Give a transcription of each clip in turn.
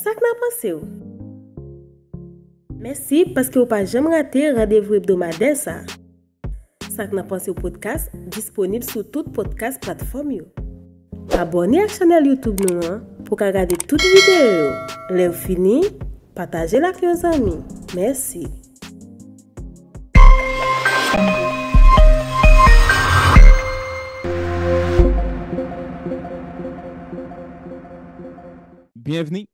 Sak na panse ou? Mersi, paske ou pa jem rate radevweb do maden sa. Sak na panse ou podcast disponib sou tout podcast platform yo. Abonni ak chanel YouTube nou an pou ka gade tout videyo. Lev fini, pataje lak yo zami. Mersi. Mersi.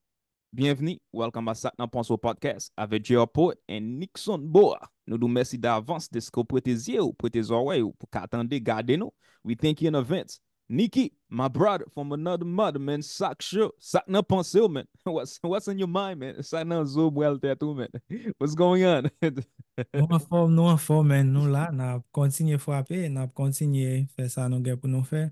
Bienveni, welcome a Sakna Ponso podcast ave Jeopo en Nikson Boa. Nou do mersi da avans de sko pou te zye ou pou te zonwe ou pou katande gade nou. We thank you in advance. Niki, my brother from another mud man, Sak Show. Sakna Ponso man, what's on your mind man? Sakna zo bwelte tou man. What's going on? Nou an fom, nou an fom man. Nou la, nap kontinye fwape, nap kontinye fe sa nou gen pou nou fe.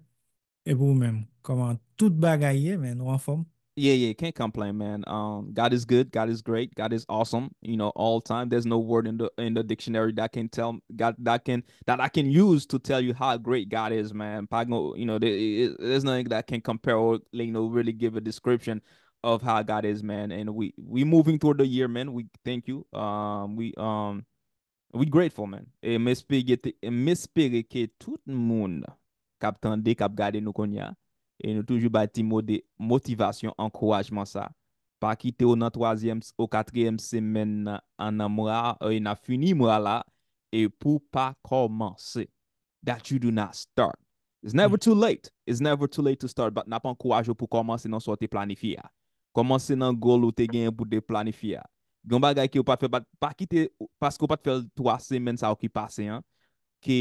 E pou ou men, koman tout bagayye men, nou an fom. Yeah, yeah, can't complain, man. Um, God is good. God is great. God is awesome. You know, all time. There's no word in the in the dictionary that can tell God that can that I can use to tell you how great God is, man. Pagno, you know, there, there's nothing that can compare or you know really give a description of how God is, man. And we we moving toward the year, man. We thank you. Um, we um, we grateful, man. Et m'espérer que tout le monde cap tendé, cap gardé nous qu'on E nou toujou bati mou de motivasyon, ankourajman sa. Pa ki te ou nan 3e ou 4e semen an nan mou a, e na fini mou a la, e pou pa komanse. That you do not start. It's never too late. It's never too late to start, bat nan pa ankouraj ou pou komanse nan sou te planifi ya. Komanse nan goal ou te gen yon bout de planifi ya. Gyon ba gay ki ou pa te fè, pa ki te, paske ou pa te fè 3e semen sa ou ki pase yon. ki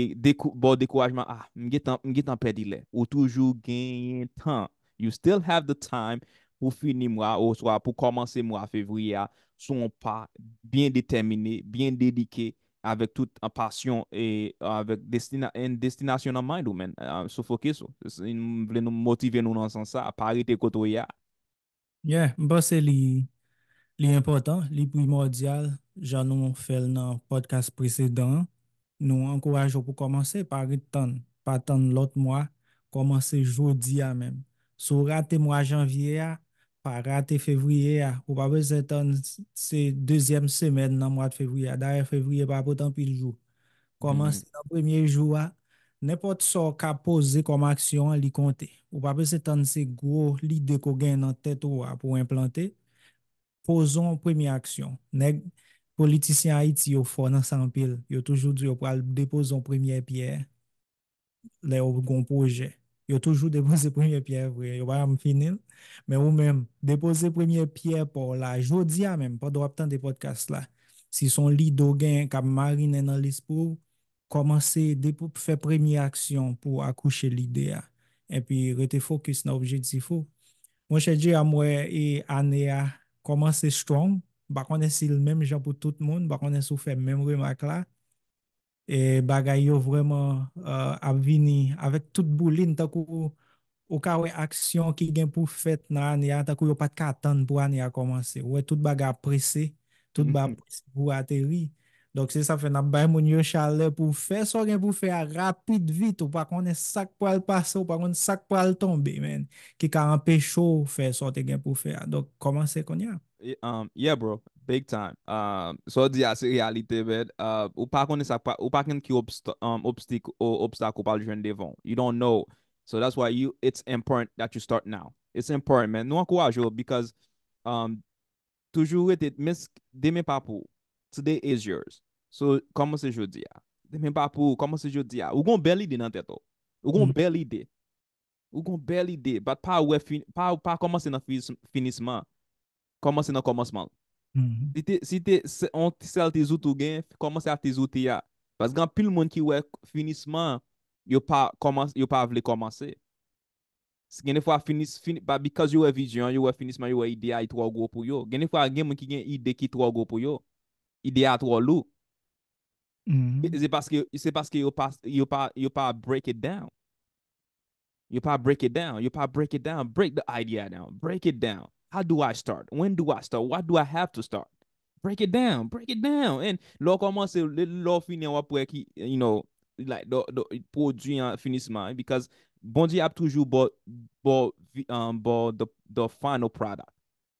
bo dekouajman, ah, mge tan pe dile, ou toujou genye tan, you still have the time, pou fini mwa, ou swa pou komanse mwa fevriya, son pa, byen detemine, byen dedike, avek tout apasyon, e avek destina, en destinasyon nan maydou men, sou fokè sou, mwen vle nou motive nou nan san sa, apari te koto ya. Yeah, mba se li, li impotant, li primordial, jan nou fèl nan podcast presedant, Nou ankoraj yo pou komanse pa rit tan, pa tan lot mwa, komanse jodi a men. Sou rate mwa janvye a, pa rate fevriye a, ou pape se tan se dezyem semen nan mwa fevriye a, daye fevriye pa potan pil jou. Komanse mm-hmm. nan premye jou a, nepot so ka pose kom aksyon li konte. Ou pape se tan se gwo li dekogen nan tet ou a pou implante, poson premye aksyon. Neg... Politisyen Haïti yo fò nan sanpil. Yo toujou di yo pral depozon premye piè. Le ou goun proje. Yo toujou depozon premye piè. Yo bayan m finil. Men ou men, depozon premye piè pou la jodi ya men. Padwap tan de podcast la. Si son li dogen ka marine nan lis pou. Komanse depo fè premye aksyon pou akouche lide ya. En pi rete fokus nan objèd si fò. Mwen chè di ya mwen e ane ya komanse strong. ba konen si l menm jan pou tout moun, ba konen sou fe menm remak la, e bagay yo vreman euh, ap vini, avek tout boulin, ta kou yo ka we aksyon ki gen pou fet nan, ta kou yo pat katan pou an ya komanse, ouwe tout bagay aprese, tout bagay aprese mhm. pou ateri, dok se sa fe nan bay moun yo chale pou fe, sou gen pou fe a rapid vit, ou pa konen sak po al pase, ou pa konen sak po al tombe men, ki ka an pe chou fe, sou te gen pou fe a, dok komanse konen ya, E, um, yeah bro, big time um, So diya, se realite bed uh, Ou pa konen sa, ou pa konen ki um, Obstik ou obstak ou paljwen devon You don't know, so that's why It's important that you start now It's important men, nou an kou ajo, because Toujou we te Deme papou, today is yours So kama se jo diya Deme papou, kama se jo diya Ou kon beli de nan tetou, ou kon mm-hmm. beli de Ou kon beli de But pa e kama se nan finisman Komanse nan komanseman. Si te, si te, se on tisel te zoutou gen, komanse a te zoutou ya. Bas gen, pil moun ki we finisman, yo pa, yo pa vle komanse. Gen, ifwa finis, ba, because yo we vijyon, yo we finisman, yo we ideya, it waw go pou yo. Gen, ifwa gen moun ki gen ide ki waw go pou yo, ideya waw lou. Se paske, se paske yo pa, yo pa, yo pa break it down. Yo pa break it down. Yo pa break it down. Break the idea down. Break it down. How do I start? When do I start? What do I have to start? Break it down, break it down. And look almost a little fini wapweki, you know, like the the produit finissement because Bonji a toujours bought bought um bought the the final product.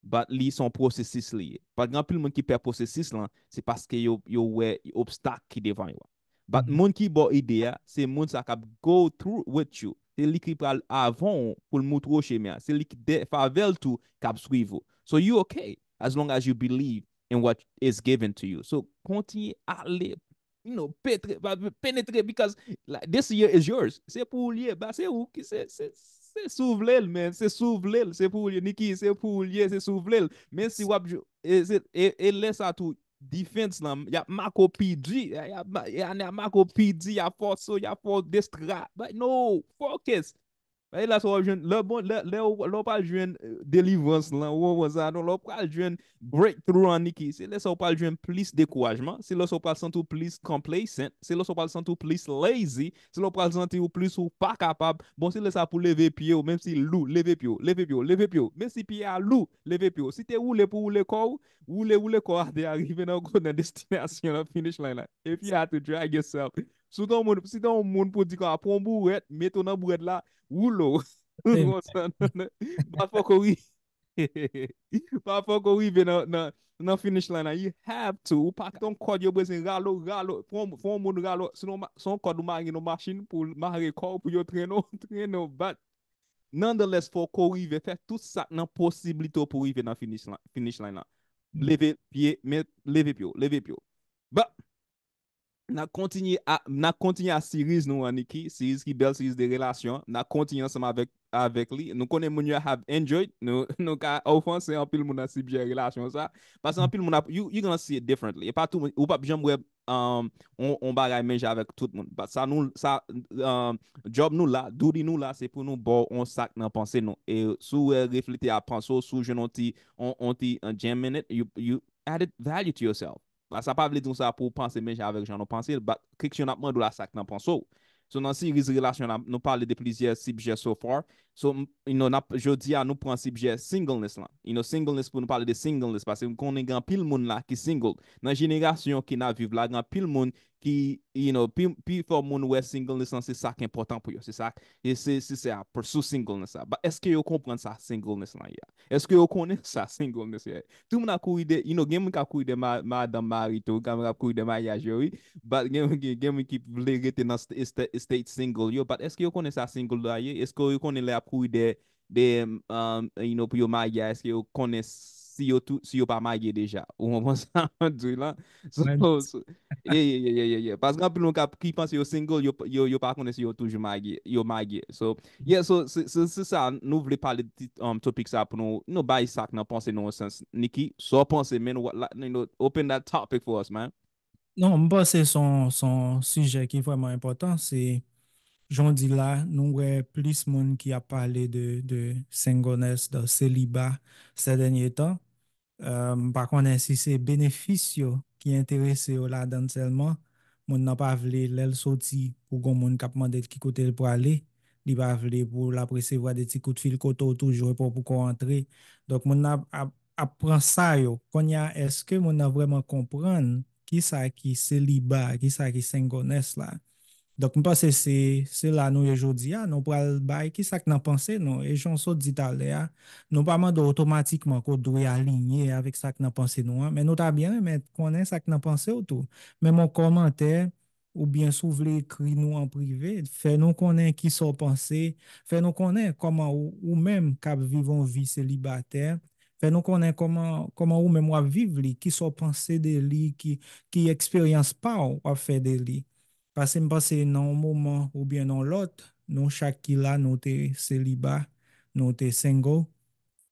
But li son processus lié. Par exemple, le monde qui perd processus là, c'est parce que yo yo ouais obstacle qui devant yo. But mm -hmm. monde qui bought idée, c'est monde ça cap go through with you. Se li ki pral avon pou l moutro che mè. Se li ki defavel tou kapswivou. So you ok as long as you believe in what is given to you. So konti ale, you know, penetre because this year is yours. Se pou liye, ba se ou ki se sou vlel men. Se sou vlel, se pou liye, niki, se pou liye, se sou vlel. Men si wapjou, e, e, e lesa tou. Defens nan, ya mako PD, ya ne mako PD, ya foso, ya foso, destra. But no, fokus. E la sou pa jwen, la bon, la ou pa jwen delivans lan, what was that, la ou pa jwen breakthrough an niki. Se la sou pa jwen plis dekouajman, se la sou pa jwen plis complacent, se la sou pa jwen plis lazy, se la sou pa jwen plis ou pa kapab, bon se la sa pou leve piyo, menm si lou leve piyo, leve piyo, leve piyo. Menm si piyo lou leve piyo, si te ou le pou ou le kor, ou le ou le kor bon, de arive nan go nan destinasyon la finish line la. If you have to drag yourself. Si ton moun pou di ka, pon mou wet, meto nan mou wet la, wou lò. Pat pou kou rive nan finish line la, you have to. Ou pat ton kòd yo brezin ralò, ralò, pon moun ralò, son kòd yo mare yon masjin pou mare kòd pou yon treno, treno. But, nonetheless, pou kou rive, fèk tout sa nan posibilito pou rive nan finish line la. Mm. Leve, pie, met, leve pyo, leve pyo. Bak! na kontinye a siriz nou aniki, siriz ki bel siriz de relasyon, na kontinye anseman avèk li, nou konen moun yo av enjoy, nou ka ofanse anpil moun an sipje relasyon sa, pas anpil mm. moun ap, you gonna see it differently, ou pa bijan mwen, on bagay menje avèk tout moun, pas sa nou, job nou la, dodi nou la, se pou nou bo, on sak nan panse nou, e sou reflete apan, sou sou jen onti, onti jammen it, you added value to yourself, La sa pa vle doun sa pou panse meja avek jan nou panse, bat kiksyon apman do la sak nan panso. So nan siriz relasyon nan nou pale de plizye sibje so far, so jodi a nou pransibje singleness lan. Yon singleness pou nou pale de singleness, pase yon konen gran pil moun la ki singled. Nan jenegasyon ki nan viv la gran pil moun, Ki, you know, pi for moun we singleness lan se sak important pou yo, se sak, e se se a pursue singleness la. Ba eske yo konpren sa singleness lan ya. Eske yo konen sa singleness ya. Tu moun a kou ide, you know, gen moun ka kou ide madan mari tou, gen moun a kou ide maya jovi. Ba gen moun ki ble gete nan state single yo. Ba eske yo konen sa singleness la, eske yo konen le ap kou ide, um, you know, pou yo maya, eske yo konen singleness. si yo pa magye deja. Ou mwen pon se an dwi lan. So, ye, ye, ye, ye, ye, ye. Paskan pou loun ka, ki pon se yo single, yo pa konen si yo toujou magye. Yo magye. So, ye, so, se sa, nou vle pale tit um, topik sa pou nou, nou bay sak nan ponse nou sens. Niki, so ponse men, open that topic for us, man. Non, mwen pon se son, son suje ki fwèman impotant, se, jondi la, nou wè plis moun ki a pale de, de singonesse, de seliba, sè denye etan. Euh, pa konen si se beneficyo ki enterese yo la dan selman, moun nan pa vle lel soti pou goun moun kapman del ki kote l prale, li pa vle pou la prese vwa de ti koute fil koto toujou e pou pou kon entre. Dok moun nan apren sa yo, konen eske moun nan vreman kompran ki sa ki se li ba, ki sa ki sen gones la. Dok mpa se se se la nou ye jodi ya, nou pral bay ki sak nan panse nou. E jonsou dit ale ya, nou pralman do otomatikman ko dwe alinye avik sak nan panse nou. Men nou ta bian men konen sak nan panse ou tou. Men mwen komante ou bien sou vle ekri nou an prive, fe nou konen ki sou panse. Fe nou konen koman ou ou menm kap vivon vi selibate. Fe nou konen koman ou menm wap viv li ki sou panse de li ki eksperyans pa ou wap fe de li. Pase mpase nan mouman ou bien nan lot, nou chak ki la nou te seliba, nou te sengou,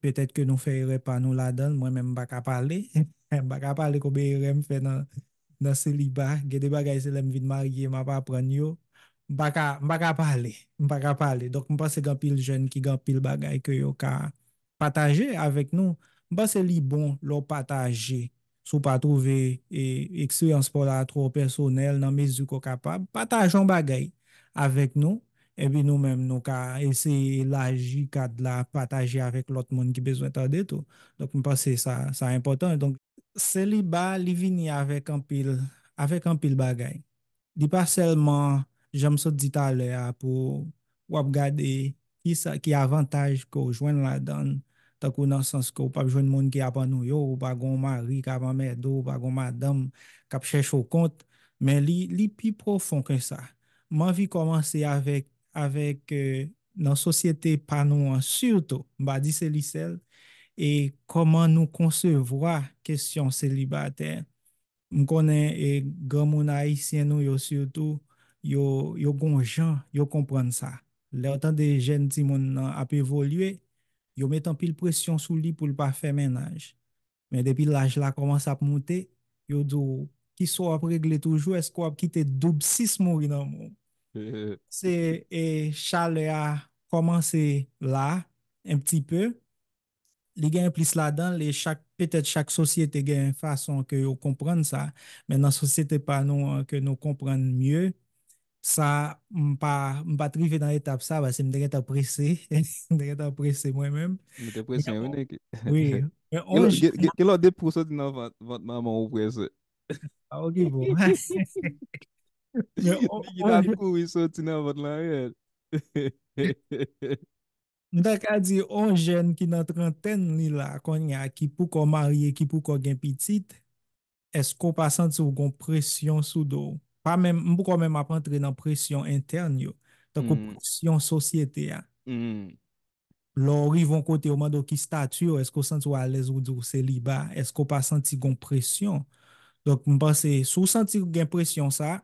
petet ke nou feyre pa nou la dan, mwen men mbaka pale, mbaka pale ko beye rem fe nan seliba, gede bagay se lem vide marye, mba pa pran yo, mbaka pale, mbaka pale. Dok mpase gampil jen ki gampil bagay ki yo ka pataje avek nou, mpase li bon lo pataje yo. sou pa trove eksperyans pa la tro personel nan mezou ko kapab, patajan bagay avek nou, e bi nou menm nou ka ese laji ka de la patajan avek lot moun ki bezwen ta deto. Donk mwen pa se sa impotant. Donk se li ba li vini avek anpil bagay. Di pa selman, jem so ditale a pou wap gade ki avantaj ko jwen la donk, tan kou nan sans kou pap joun moun ki aban nou yo, ou bagon ma ri kaban merdo, ou bagon ma dam kap chè chou kont, men li pi profon kwen sa. Man vi komanse avèk euh, nan sosyete panou an, sirtou, mba di seli sel, e koman nou konsevwa kestyon seli ba ten. M konen e gomoun a isyen nou yo sirtou, yo gon jan, yo kompran sa. Le otan de jen ti moun ap evolye, yo metan pil presyon sou li pou l pa fe menaj. Men depi la j la komanse ap moute, yo do ki so ap regle toujou, eskwa ap kite dubsis moun. Se e chale a komanse la, en pti peu, li gen plis la dan, petet chak sosyete gen fason ke yo kompran sa. Men nan sosyete pa nou ke nou kompran mye, sa, m pa trive nan etap sa, ba se m dere te aprese m dere te aprese mwen mèm m dere te aprese mwen mèm gè lò de pou soti nan vatman moun aprese a ah, ok pou gè lò de pou soti nan vatman mwen mèm m da ka di an jen ki nan trenten ni la kon ya ki pou kon marye ki pou kon gen pitit esko pa santi ou kon presyon sou do Mpou kon men apantre nan presyon internyo. Tako hmm. presyon sosyete ya. Lo rivon kote oman do ki statyo, esko santi walez wou diw se liba, esko pa santi gon presyon. Dok mpase, sou santi wou gen presyon sa,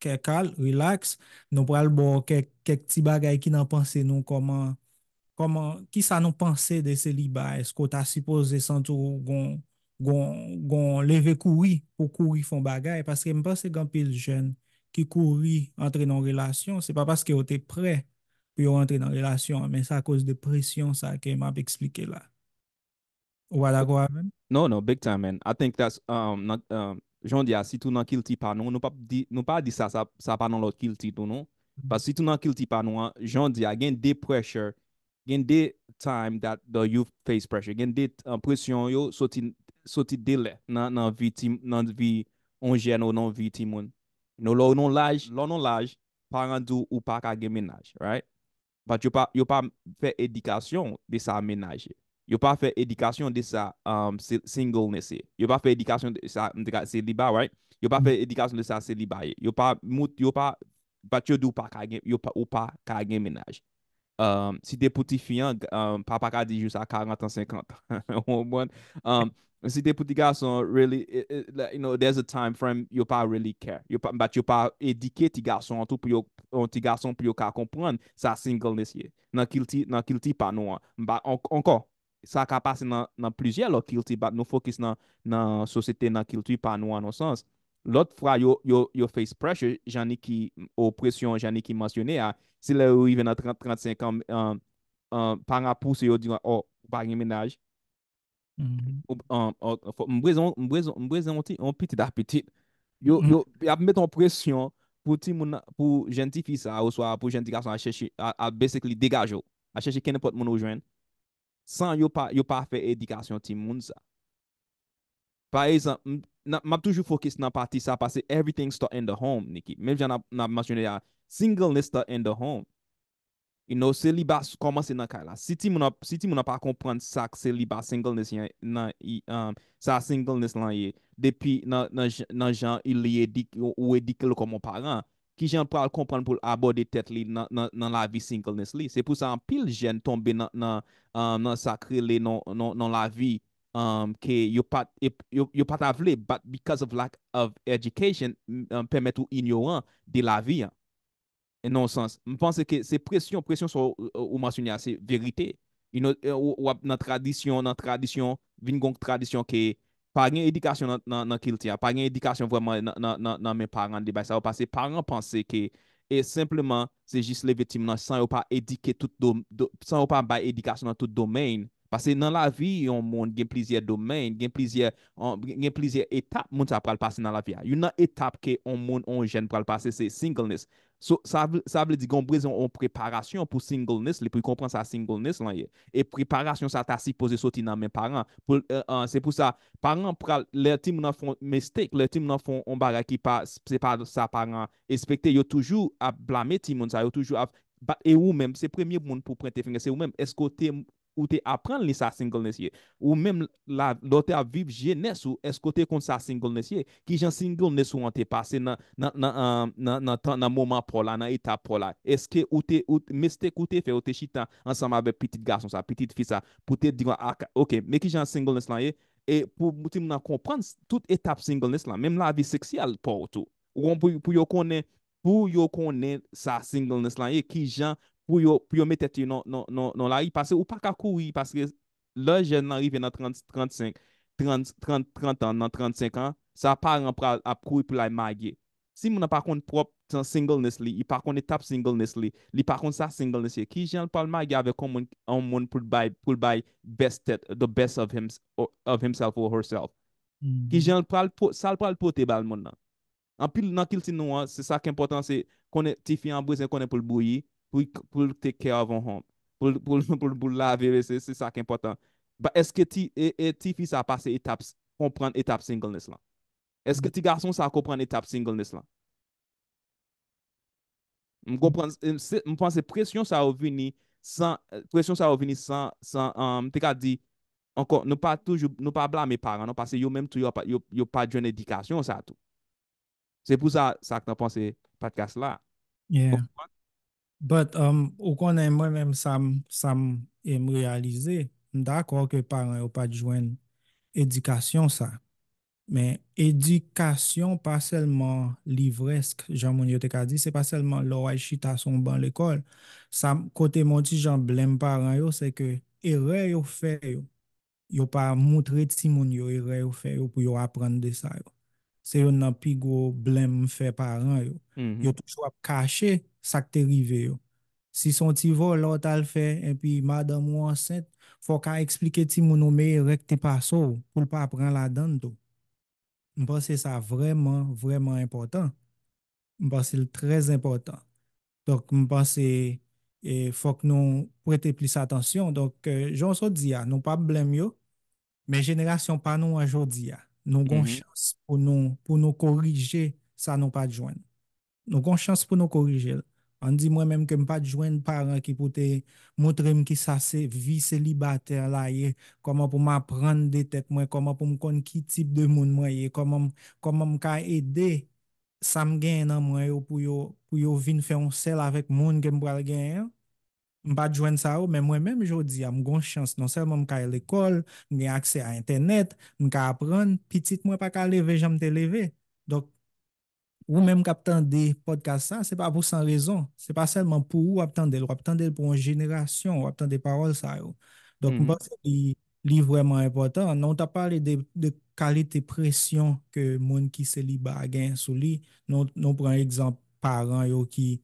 kekal, relax, nou pral bo kek ti bagay ki nan panse nou koman, kis anon panse de se liba, esko ta suppose santi wou gon... Gon leve kouwi pou kouwi fon bagay. Paske mpa se gen pil jen ki kouwi antre nan relasyon. Se pa paske yo te pre. Pi yo antre nan relasyon. Men sa kouz de presyon sa ke m ap eksplike la. Ou ala kouwa men? No, no, big time men. I think that's... Um, um, Jondia, si tou nan kil ti pa nou. Nou pa di sa, sa pa nan lot kil ti tou nou. Mm-hmm. Paske si tou nan kil ti pa nou. Jondia, gen de presyon. Gen de time that you face presyon. Gen de presyon yo. Soti... soti dele nan vi tim, nan vi onjen ou nan vi timoun. Nou lounon laj, lounon laj, paran do ou pa kage menaj, right? Bat yo pa, yo pa fe edikasyon de sa menaj. Yo pa fe edikasyon de sa um, single nese. Yo pa fe edikasyon de sa seliba, right? Yo pa fe mm-hmm. edikasyon de sa seliba. Yo pa mout, yo pa, bat yo do ou pa kage menaj. Um, si de poti fiyan, um, papa ka di jousa 40 an 50 ou moun. Um, Si de pou ti gason, really, eh, eh, you know, there's a time frame you pa really care. Bat yo pa edike ti gason an tou pou yo, ti gason pou yo ka kompren sa singleness ye. Nan kil ti, nan kil ti pa nou an. Bat ankon, sa ka pase nan plizye lò kil ti, bat nou fokus nan sosete nan kil ti pa nou an, an sans. Lòt fwa yo face pressure, jan ni ki, ou presyon jan ni ki masyonè a, ah, si lè ou i ven a 35 an, pa nga pousse yo diwa, oh, pa gen menaj, Mm-hmm. Mbreze mwen ti, mwen piti da piti Yo mm-hmm. ap meton presyon pou ti moun, pou jenti fi sa, ou swa pou jenti kason a cheshi, a basically degajo A cheshi kenepot moun ou jwen, san yo pa fe edikasyon ti moun sa Par exemple, m ap toujou fokus nan pati sa, pasi everything start in the home niki Mep jan ap masyon de ya, single list start in the home E nou se li ba koman se nan kay la. Siti moun apak kompran sa se li ba singleness yan, sa singleness lan ye. Depi nan jan ili edike ou edike lo kon mon paran, ki jan pral kompran pou abode tet li nan la vi singleness li. Se pou euh, sa an pil jen tombe nan sa kre li nan la vi ki yo pat avle. But because of lack of education, euh, pemet ou inyoran di la vi ya. Non sens, mpense ke se presyon, presyon sou ou mason ya, se verite. Ou wap nan tradisyon, nan tradisyon, vin gong tradisyon ke pa gen edikasyon nan kil tiyan, pa gen edikasyon vwèman nan men paran de bay, sa wap pase. Paran panse ke, e simpleman, se jis le vetim nan san wap bay edikasyon nan tout domen. Pase nan la vi, yon moun gen plizye domen, gen plizye etap moun sa pral pase nan la vi. Yon nan etap ke yon moun, yon jen pral pase, se singleness. Sa vle digon brezon ou preparasyon pou singleness, li pou yi kompran sa singleness lan ye. E preparasyon sa ta si pose soti nan men paran. Se pou sa, paran pral, lè ti moun an fon mistèk, lè ti moun an fon ombara ki pa se pa sa paran espekte. Yo toujou ap blame ti moun sa, yo toujou ap... E ou men, se premi moun pou prente fene, se ou men, esko te... Ou te apren li sa singleness ye. Ou menm la lote a vib jenese ou eskote kon sa singleness ye. Ki jan singleness ou an te pase nan moment pola, nan eta pola. Eske ou te, mestek ou te fe, ou te chita ansama ave pitit gason sa, pitit fis sa. Pote diwa, ah, ok, me ki jan singleness lan ye. E pou moutim nan komprens, tout etape singleness lan, menm la vi seksyal portou. Ou pou yo konen, pou yo konen sa singleness lan ye, ki jan singleness. pou yo met eti nan la ripase ou pa ka koui paske la jen nan rive nan 30, 35, 30, 30 an, nan 35 an, sa par an pral ap koui pou la magye. Si moun an pa kon prop san singleness li, li pa kon etap singleness li, li pa kon sa singleness li, ki jen l pral magye ave kon moun pou l bay bestet, the best of himself or herself. Ki jen l pral, sa l pral pote bal moun nan. An pi nan kil ti nou an, se sa ki important se konen ti fiyan bwe se konen pou l bouye, pou teke avon hon, pou la vewe, se sak impotant, ba eske ti, ti fi sa pase etap, konpren etap singleness lan, eske mm. ti gason sa konpren etap singleness lan, m konpren, m pense presyon sa ou vini, presyon sa ou vini, te ka di, ankon, nou pa toujou, nou pa bla me paran, non, anpase yo menm tou yo, yo pa djoun edikasyon sa tou, se pou sa, sa konpren se pat gas la, m konpren, But um, ou konen mwen mèm sa mèm realize, mdakor ke paran yo pa djwen edikasyon sa. Men edikasyon pa selman livresk, jan mwen yo teka di, se pa selman loray chita son ban l'ekol. Sa kote mwen ti jan blen paran yo, se ke ere yo feyo, yo pa moutre ti mwen yo ere yo feyo pou yo apren de sa yo. Se yon nan pi gwo blem fè paran yo. Mm-hmm. Yo tou chwa kache sak te rive yo. Si son ti vo, lò tal fè, en pi madan moun an sent, fò ka eksplike ti moun ome rekti pa sou, pou l pa apren la dan to. Mwen pan se sa vreman, vreman important. Mwen pan se l trez important. Donk mwen pan se, e, fò k nou prete plis atansyon. Donk e, joun so di ya, nou pa blem yo, men jenera syon pan nou anjou di ya. Nou kon mm-hmm. chans pou nou korije sa nou pa djwen. Nou kon chans pou nou korije. An di mwen menm ke m pa djwen para ki pote moutrem ki sa se vi selibater la ye. Koman pou m aprande detek mwen, koman pou m kon ki tip de moun mwen ye. Koman pou m ka ede sa m gen nan mwen yo pou yo vin fèon sel avèk moun gen m pral gen yo. m pa djwen sa ou, men mwen men m jodi, am gon chans, non selman m ka el ekol, m y aksè a internet, m ka apran, pitit mwen pa ka leve, jan m te leve. Dok, ou men m kapten de podcast sa, se pa pou san rezon, se pa selman pou ou apten del, wapten del pou an jenerasyon, wapten de parol sa ou. Dok, m pa se li, li vwèman epotan, non ta pale de kalite presyon ke moun ki se li bagen sou li, non, non pren ekzamp paran yo ki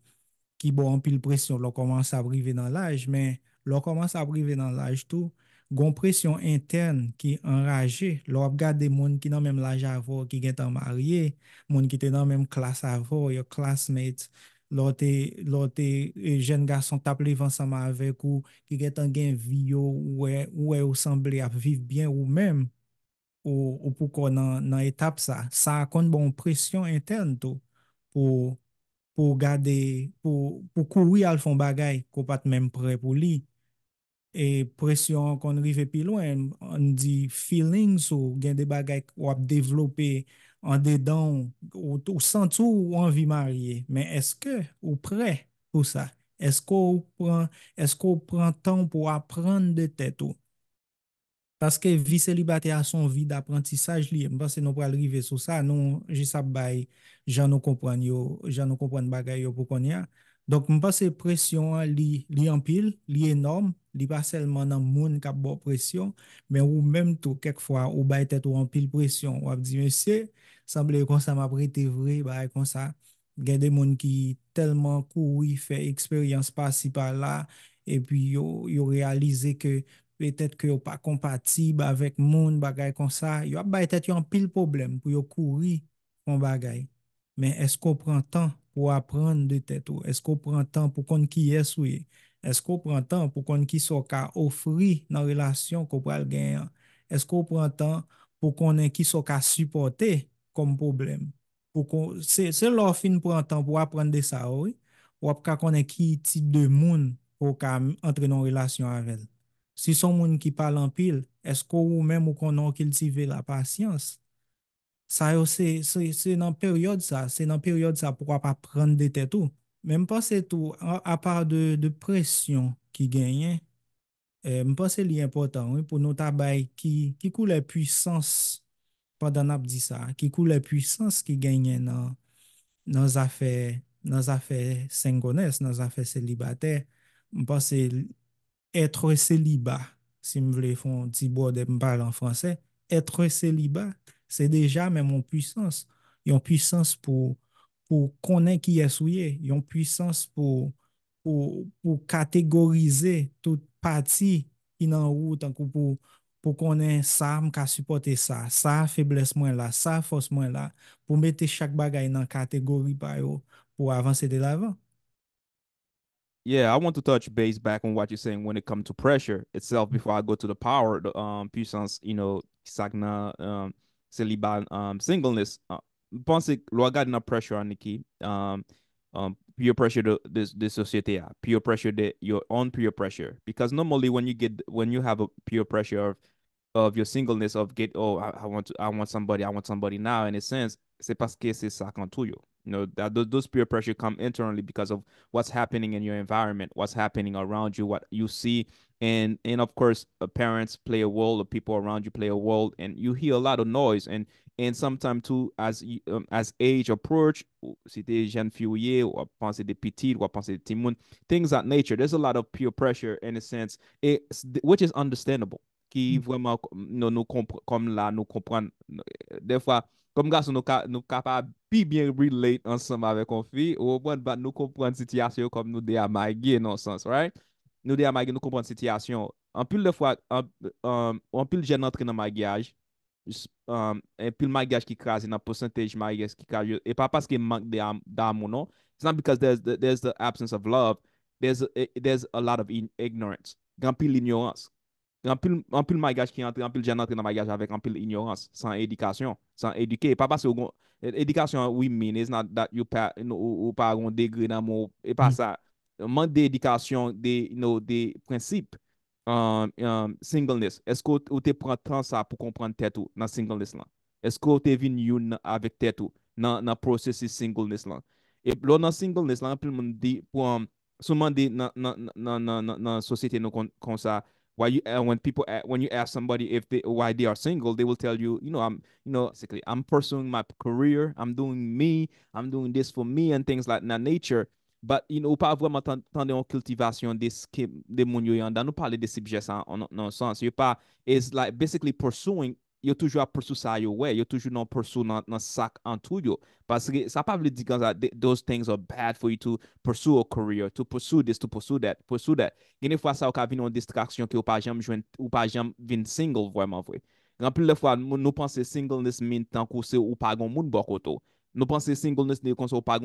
ki bo anpil presyon lo komanse a brive nan laj, men lo komanse a brive nan laj tou, gon presyon interne ki anraje, lo ap gade moun ki nan menm laj avor ki gen tan marye, moun ki te nan menm klas avor, yo klasmet, lo te e, jen gason tap li vansama avek ou, ki gen tan gen vio ou e usamble ap viv bien ou menm, ou pou kon nan etap sa, sa akon bon presyon interne tou, pou... pou gade, pou kou lou al fon bagay, ko pat menm pre pou li. E presyon kon rife pilou, an di feeling sou gen de bagay wap devlope an de don, ou sentou an vi marye. Men eske ou pre pou sa? Esko ou pren ton pou apren de tetou? Paske vi se li bate a son vi d'aprentisaj li, mpase nou pralrive sou sa, nou jisab bay jan nou kompran yo, jan nou kompran bagay yo pou konya. Dok mpase presyon li empil, li enorm, li pa selman nan moun kap bo presyon, men ou menm tou kek fwa, ou bay tet ou empil presyon, ou ap di men se, sanble kon sa m ap rete vre, bay e kon sa gade moun ki telman kou, ou yi fe eksperyans pasi pa la, epi yo realize ke, pe tèt ki yo pa kompatib avèk moun bagay kon sa, yo ap bay tèt yon pil problem pou yo kouri kon bagay. Men esko pran tan pou ap pran de tèt ou? Esko pran tan pou kon ki yes ou e? Esko pran tan pou kon ki so ka ofri nan relasyon ko pral gen an? Esko pran tan pou konen ki so ka supporte kom problem? Se lor fin pran tan pou ap pran de sa ou e? Ou ap ka konen ki ti de moun pou ka entre nan relasyon avèl? Si son moun ki pal an pil, esko ou men mou kon an kiltive la pasyans, sa yo se nan peryode sa, se nan peryode sa pouwa pa pran de te tou. Men m'pase tou, a par de presyon ki genyen, eh, m'pase li important, pou nou tabay ki kou le pwisans, pa dan ap di sa, ki kou le pwisans ki genyen nan zafè, nan zafè sengonès, nan zafè selibatè, m'pase... Etre sè liba, si m vle fon tibou ade m pale an fransè, etre sè liba, se deja men mwen pwisans, yon pwisans pou konen ki yesouye, yon pwisans pou kategorize tout pati inan wout an kou pou konen sa m ka supporte sa, sa febles mwen la, sa fos mwen la, pou mette chak bagay nan kategori pa yo pou avanse de lavan. Yeah, I want to touch base back on what you're saying when it comes to pressure itself before I go to the power, the um puissance, you know, Sagna, um, Seliban, um, singleness. Uh, pensez, loi garde pressure on Nikki. Um, um, peer pressure the de, de société peer pressure de your own peer pressure. Because normally when you get, when you have a peer pressure of, of your singleness of get, oh, I, I want to, I want somebody, I want somebody now, in a sense, c'est parce que c'est ça to you you know that those peer pressure come internally because of what's happening in your environment what's happening around you what you see and and of course uh, parents play a role the people around you play a role and you hear a lot of noise and and sometimes too as um, as age approach c'était jeune fille ou penser des ou penser things that nature there's a lot of peer pressure in a sense it's, which is understandable qui mm -hmm. vraiment no, nous comme là nous comprendre des fois Kom gwa sou nou kapap pi bien relate ansanm ave kon fi, ou obwen bat nou kompran sityasyon kom nou dey a mage, non sans, right? Nou dey a mage, nou kompran sityasyon. Anpil le fwa, anpil jen antre nan mageyaj, anpil mageyaj ki kaze nan porsantej mageyaj ki kaze, e pa paske mank dey a damo, non? It's not because there's the absence of love, there's a lot of ignorance. Ganpil linyorans. Anpil magaj ki antre, anpil jen antre nan magaj avèk anpil ignorans, san edikasyon, san edike, pa pa se ou gon, edikasyon ou imen, is not that you pa, ou pa gon degre nan mou, e pa sa, mm. man dedikasyon de, nou, de prinsip, um, um, singleness, esko ou te pran tan sa pou kompran tetou nan singleness lan, esko ou te vin yon avèk tetou nan prosesi singleness lan, e blo nan singleness lan, anpil moun di pou souman di nan nan sosyete nou kon sa, why you uh, when people when you ask somebody if they why they are single they will tell you you know i'm you know basically i'm pursuing my career i'm doing me i'm doing this for me and things like that nature but you know ou pa vreman tande yon cultivation de, de mon yo yon nous parler des sujets subjets en, en, sens you pa is like basically pursuing yo toujwa porsu sa yo wey, yo toujwa nou porsu nan sak an tou yo, paske sa pa vle di gansa, those things are bad for you to porsu o koreo, to porsu this, to porsu that, genye fwa sa wak avin yon distraksyon ki ou pa jem vin single vwe man vwe. Genye anpil le fwa nou panse singleness min tankou se ou pa agon moun bok o to, Nou panse singleness de kon se ou pa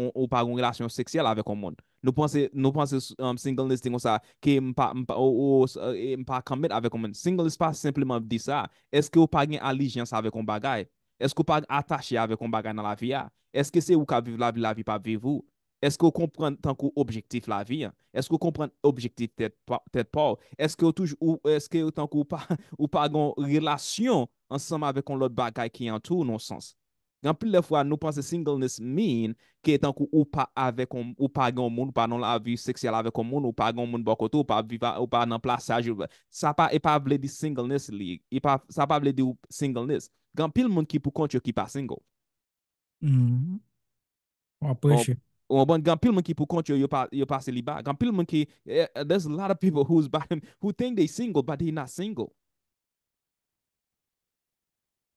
gon relasyon seksyal ave kon moun. Nou panse singleness de kon sa ke mpa kamet ave kon moun. Singleness pa simplement di sa. Eske ou pa gen alijens ave kon bagay? Eske ou pa atache ave kon bagay nan la vi ya? Eske se ou ka viv la vi, la vi pa viv ou? Eske ou kompran tankou objektif la vi ya? Eske ou kompran objektif tet pa ou? Eske ou tankou ou pa gon relasyon ansama ave kon lot bagay ki an tou nou sens? Gan pil le fwa nou pan se singleness mean ke etan ku ou pa avek ou pa gen ou moun, ou pa nan la vi seksyal avek ou moun, ou pa gen ou moun bokotou, ou pa nan plasajou. Sa pa e pa vle di singleness li. E sa pa vle di singleness. Gan pil moun ki pou kont yo ki pa single. Wan apreshe. Wan ban, gan pil moun ki pou kont yo yo pa se li ba. Gan pil moun ki eh, eh, there's a lot of people who's ba him who think they single but they not single.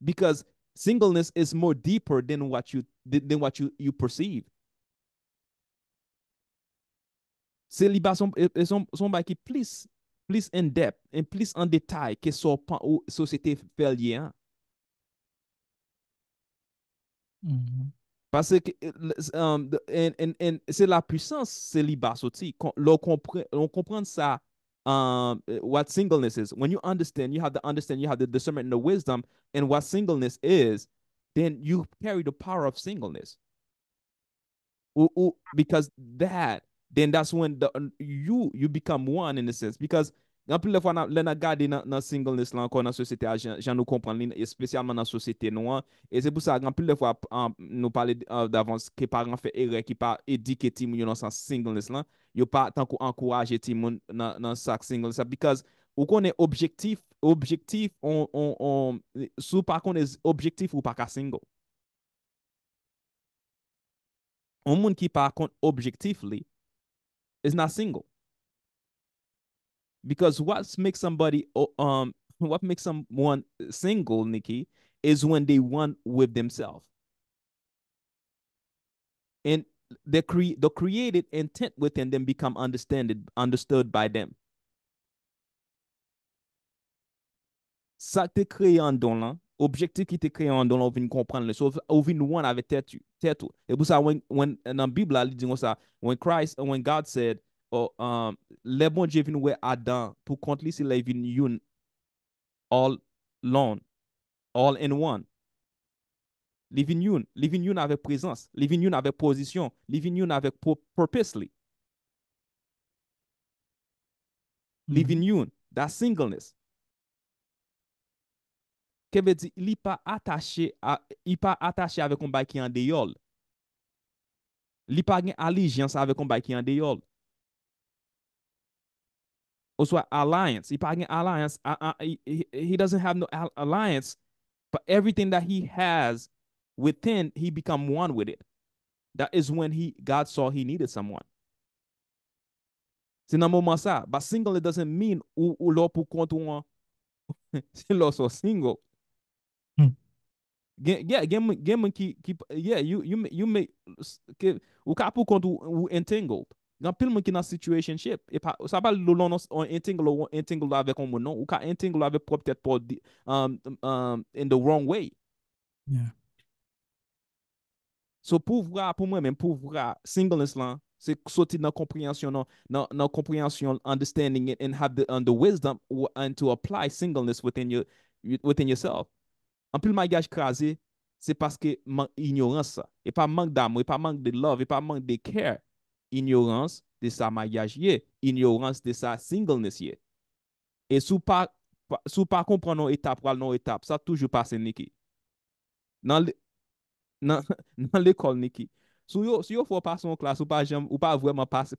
Because singleness is more deeper than what you than what you you perceive celibação é, são, eh, eh, são bairros que plus plus in depth e plus en détail que só ou société fait lien mm -hmm. parce que eh, um, c'est la puissance célibat sorti on comprend ça um eh, what singleness is when you understand you have to understand you have the discernment and the wisdom and what singleness is then you carry the power of singleness ooh, ooh, because that then that's when the you you become one in a sense because Granpil le fwa la nan gade nan singleness lan kon nan sosyete a jan nou kompran li, espesyalman nan sosyete nou an, e se pou sa granpil le fwa nou pale davans ke pa granfe ere, ki pa edike ti moun yo nan san singleness lan, yo pa tankou ankouraje ti moun nan sak singleness la, because ou konen objektif, sou pa konen objektif ou pa ka singel. Un moun ki pa konen objektif li, is nan singel. because what makes somebody um what makes someone single, Nikki, is when they want with themselves. And the cre- the created intent within them become understood understood by them. Ça te créé en don là, objectif qui te créé en don là, vient comprendre les choses, on vient one avec tête tête. Et pour ça when when dans Bible là, il dit ça, when Christ when God said Ou um, le bon je vinwe adan pou kontli si le vin yon all alone, all in one. Li vin yon, li vin yon avek prezans, li vin yon avek pozisyon, li vin yon avek purpose li. Li vin yon, that's singleness. Ke me di, li pa atache avek mba ki yon deyol. Li pa gen alijans avek mba ki yon deyol. O soit alliance. He I get alliance. He, he doesn't have no alliance, but everything that he has within, he become one with it. That is when he God saw he needed someone. Se nan mouman ba single it doesn't mean ou, ou lò pou kontou so single. Hmm. yeah, gen, gen ki, yeah, you, you, you may, ke, ou ka ou entangled. Gan pil mwen ki nan situationship. E sa ba loulon an tinglo avè kon mwen nou? Ou ka an tinglo avè pou apet pou um, um, in the wrong way. Yeah. So pou mwen men pou vwa singleness lan, se soti nan kompryansyon, nan kompryansyon understanding it and have the wisdom and to apply singleness within within yourself. An pil mwen gaj krasi, se paske mwen ignorans. E pa mank damo, e pa mank de love, e pa mank de care. ignorans de sa magyaj ye, ignorans de sa singleness ye. E sou pa, sou pa kompran nou etap, pral nou etap, sa toujou pase niki. Nan l'ekol niki. Sou yo, sou yo fwa pase yon klas, ou pa jem, ou pa vwe ma pase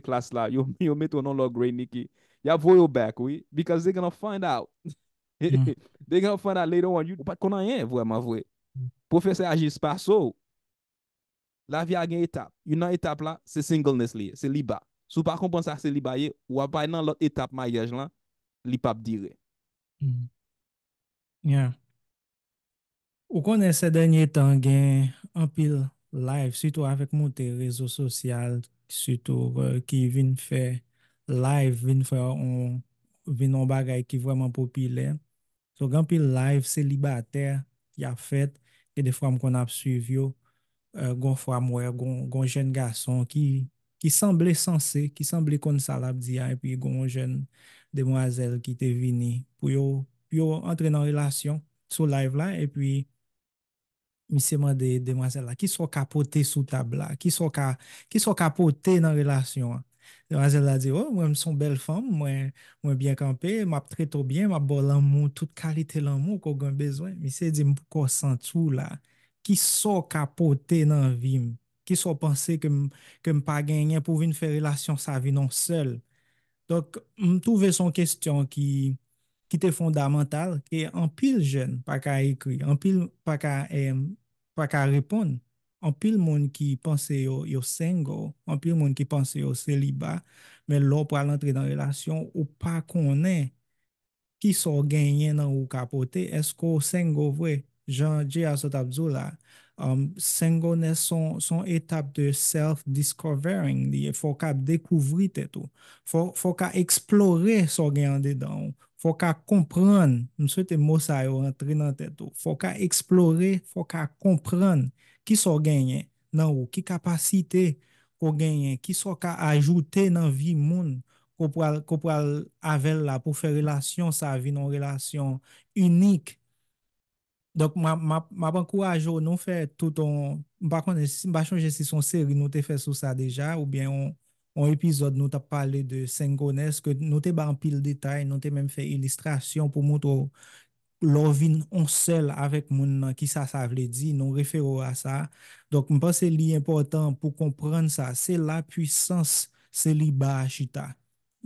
klas la, yo meto nan lor grey niki, ya vwe yo bek, because they gonna find out. Mm. They gonna find out later on. Ou pa konan yen vwe ma mm. vwe. Profese agis pa sou, La vi a gen etap, yon etap la, se singleness li, se liba. Sou pa komponsak se liba ye, wapay nan lot etap ma yaj lan, li pap dire. Yeah. Ou konen se denye tan gen anpil live, sitou avèk monte rezo sosyal, sitou euh, ki vin fè live, vin fè an, vin an bagay ki vwèman popile. Sou gen anpil live, se liba a ter, ya fèt, ke de fòm kon ap suiv yo, Euh, gon fwa mwen, gon jen gason ki... Ki semble sanse, ki semble kon salab diyan. E pi gon jen demwazel ki te vini. Puyo... Puyo entre nan relasyon sou laiv la. E pi... Misèman demwazel la. Ki sou kapote sou tab la. Ki sou kapote nan relasyon. Demwazel la di, oh mwen mson bel fam. Mwen... Mwen bien kampe. Mwen ap tre to bien. Mwen ap bo lan moun. Tout kalite lan moun. Kou gen bezwen. Misè di mwen pou kon san tou la... ki so kapote nan vim, ki so panse ke m pa genyen pou vin fè relasyon sa vi nan sel. Donk, m touve son kestyon ki te fondamental, ki an pil jen pa ka ekri, an pil pa ka repon, an pil moun ki panse yo seng o, an pil moun ki panse yo seliba, men lò pral antre nan relasyon ou pa konen, ki so genyen nan ou kapote, esko seng o vwe? Jean-Gia Sotabzou la, um, sengonè son etap de self-discovering liye, fò ka dekouvri te tou, fò ka eksplore so gen an dedan ou, fò ka kompran, mswe te mousa yo rentri nan te tou, fò ka eksplore, fò ka kompran, ki so genyen nan ou, ki kapasite ko genyen, ki so ka ajoute nan vi moun, ko pral avel la pou fè relasyon sa vi nan relasyon unik, Donk ma ban kouaj ou nou fe touton, ba chanje si son seri nou te fe sou sa deja ou bien ou epizod nou ta pale de Sengonesk nou te ban pil detay, nou te men fe ilistrasyon pou moutou lor vin onsel avèk moun ki sa sa vle di, nou refero a sa. Donk mwen pa se li important pou kompran sa, se la pwisans se li ba achita.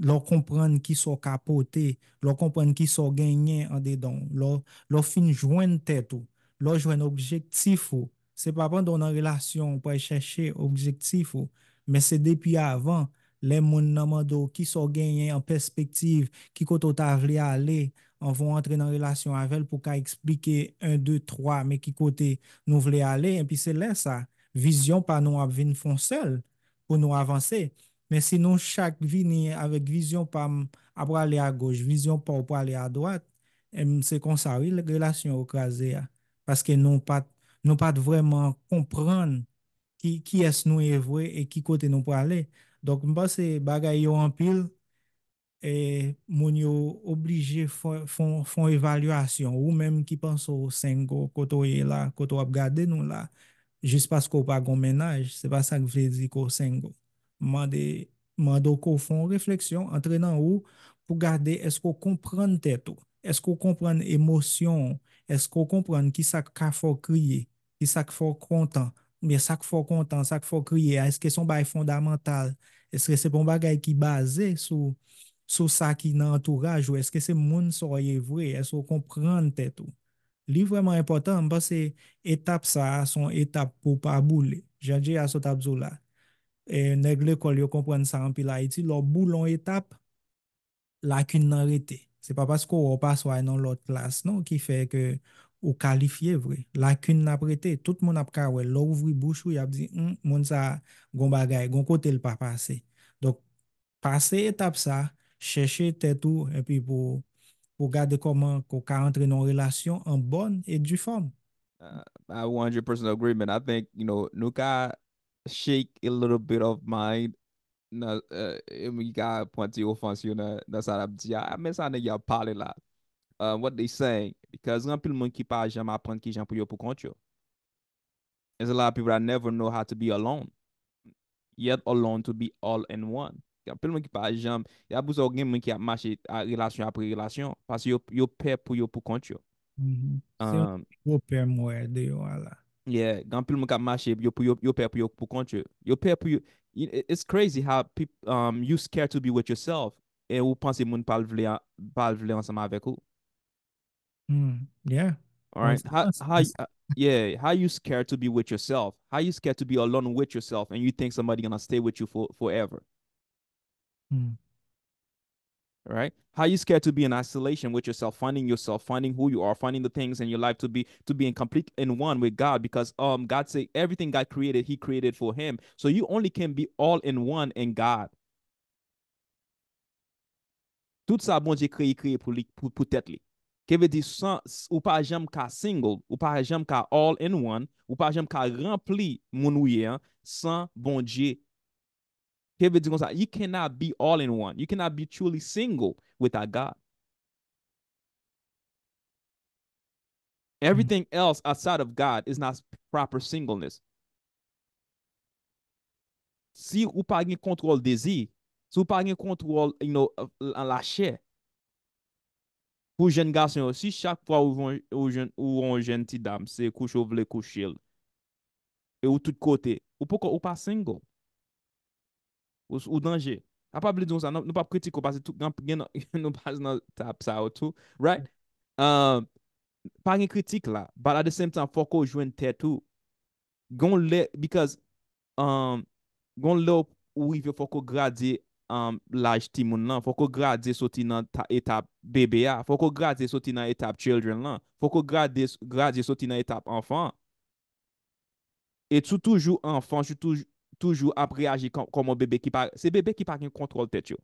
lò komprenn ki so kapote, lò komprenn ki so genyen an de don, lò fin jwen tèt ou, lò jwen objektif ou. Se pa pen don nan relasyon pou e chèche objektif ou, men se depi avan, le moun nanman do ki so genyen an perspektiv, ki kote ou ta vle ale, an von antre nan relasyon avel pou ka eksplike 1, 2, 3, men ki kote nou vle ale, en pi se len sa, vizyon pa nou ap vin fon sel pou nou avanse. Men sinon chak vini avik vizyon pa ap prale a goj, vizyon pa ou prale a doat, mse konsawi lak relasyon ou kaze a. Paske nou pat vreman kompran ki es nou evwe e ki kote nou prale. Donk mba se bagay yo anpil, moun yo oblije fon evalwasyon. Ou menm ki panso ou sengou koto ap gade nou la. Jis pasko pa gomenaj, se pa sa k vle di ko sengou. mande, mande ou kon fon refleksyon, entre nan ou, pou gade, esko kon pren tetou, esko kon pren emosyon, esko kon pren ki sak ka fò kriye, ki sak fò kontan, mi sak fò kontan, sak fò kriye, eske son bay fondamental, eske se pon bagay ki baze sou, sou sa ki nan entouraj, ou eske se moun soye vwe, esko kon pren tetou. Li vreman impotant, mba se etap sa, son etap pou pa boule, jan je a so tabzou la, e negle kol yo kompren sa an pi la iti, e lo bou lon etap, lakoun nan rete. Se pa pas ko wopas way nan lot klas, non? ki fe ke ou kalifiye vre. Lakoun nan prete, tout moun ap ka wè, lo ouvri bouchou, yap di, hmm, moun sa gong bagay, gong kote l pa pase. Dok, pase etap sa, cheshe tetou, epi pou, pou gade koman, ko ka antre nan relasyon, an bon e di fom. Uh, I want your personal agreement. I think, you know, nou ka... shake a little bit of mind na uh, eh, guy pointy offense you know that's how I mais ça ne y a parlé là uh, what they saying because grand pile monde qui pas jamais apprendre qui gens pour yo pour compte yo there's a lot of people that never know how to be alone yet alone to be all in one grand pile monde qui pas jamais y a beaucoup de monde qui a marché à relation après relation parce que yo yo paie pour yo pour compte yo mm -hmm. um, so, yo paie moi de yo yeah, grand pile moun kap mache yo pou yo yo pè pou yo pou kont yo. Yo pè pou yo it's crazy how people um you scared to be with yourself et ou pense moun pa vle pa vle ansama avek ou. Mm, yeah. All right. That's, how how uh, yeah, how you scared to be with yourself? How you scared to be alone with yourself and you think somebody going to stay with you for forever? Mm right? How you scared to be in isolation with yourself, finding yourself, finding who you are, finding the things in your life to be to be in complete in one with God, because um God say everything God created, He created for Him. So you only can be all in one in God. Tout sa bon Dieu créé, créé pour, pour, pour tête li. Ke ve di san, ou pa jam ka single, ou pa jam ka all in one, ou pa jam ka rempli moun ouye, san bon Dieu David going to say, you cannot be all in one. You cannot be truly single without God. Hmm. Everything mm-hmm. else outside of God is not proper singleness. Si ou pa gen kontrol dezi, si ou pa gen kontrol you know, la chè, pou jen gason yo, si chak fwa ou, ou, ou on jen ti dam, se kouch ou vle kouch el, e ou tout kote, ou, pou, ou pa single. ou danje. A pa bile diyon sa, nou pa kritik ou pase tou, gen nou pase nan tap sa ou tou, right? Um, pa gen kritik la, but at the same time, foko jwen te tou, gon le, because um, gon le ou ou ife foko grade um, laj timoun lan, foko grade soti nan etap bebe ya, foko grade soti nan etap children lan, foko grade soti nan etap anfan. Et sou toujou anfan, sou toujou Toujou ap reagi koman bebe ki pa... Se bebe ki pa ki kontrol tèt yo.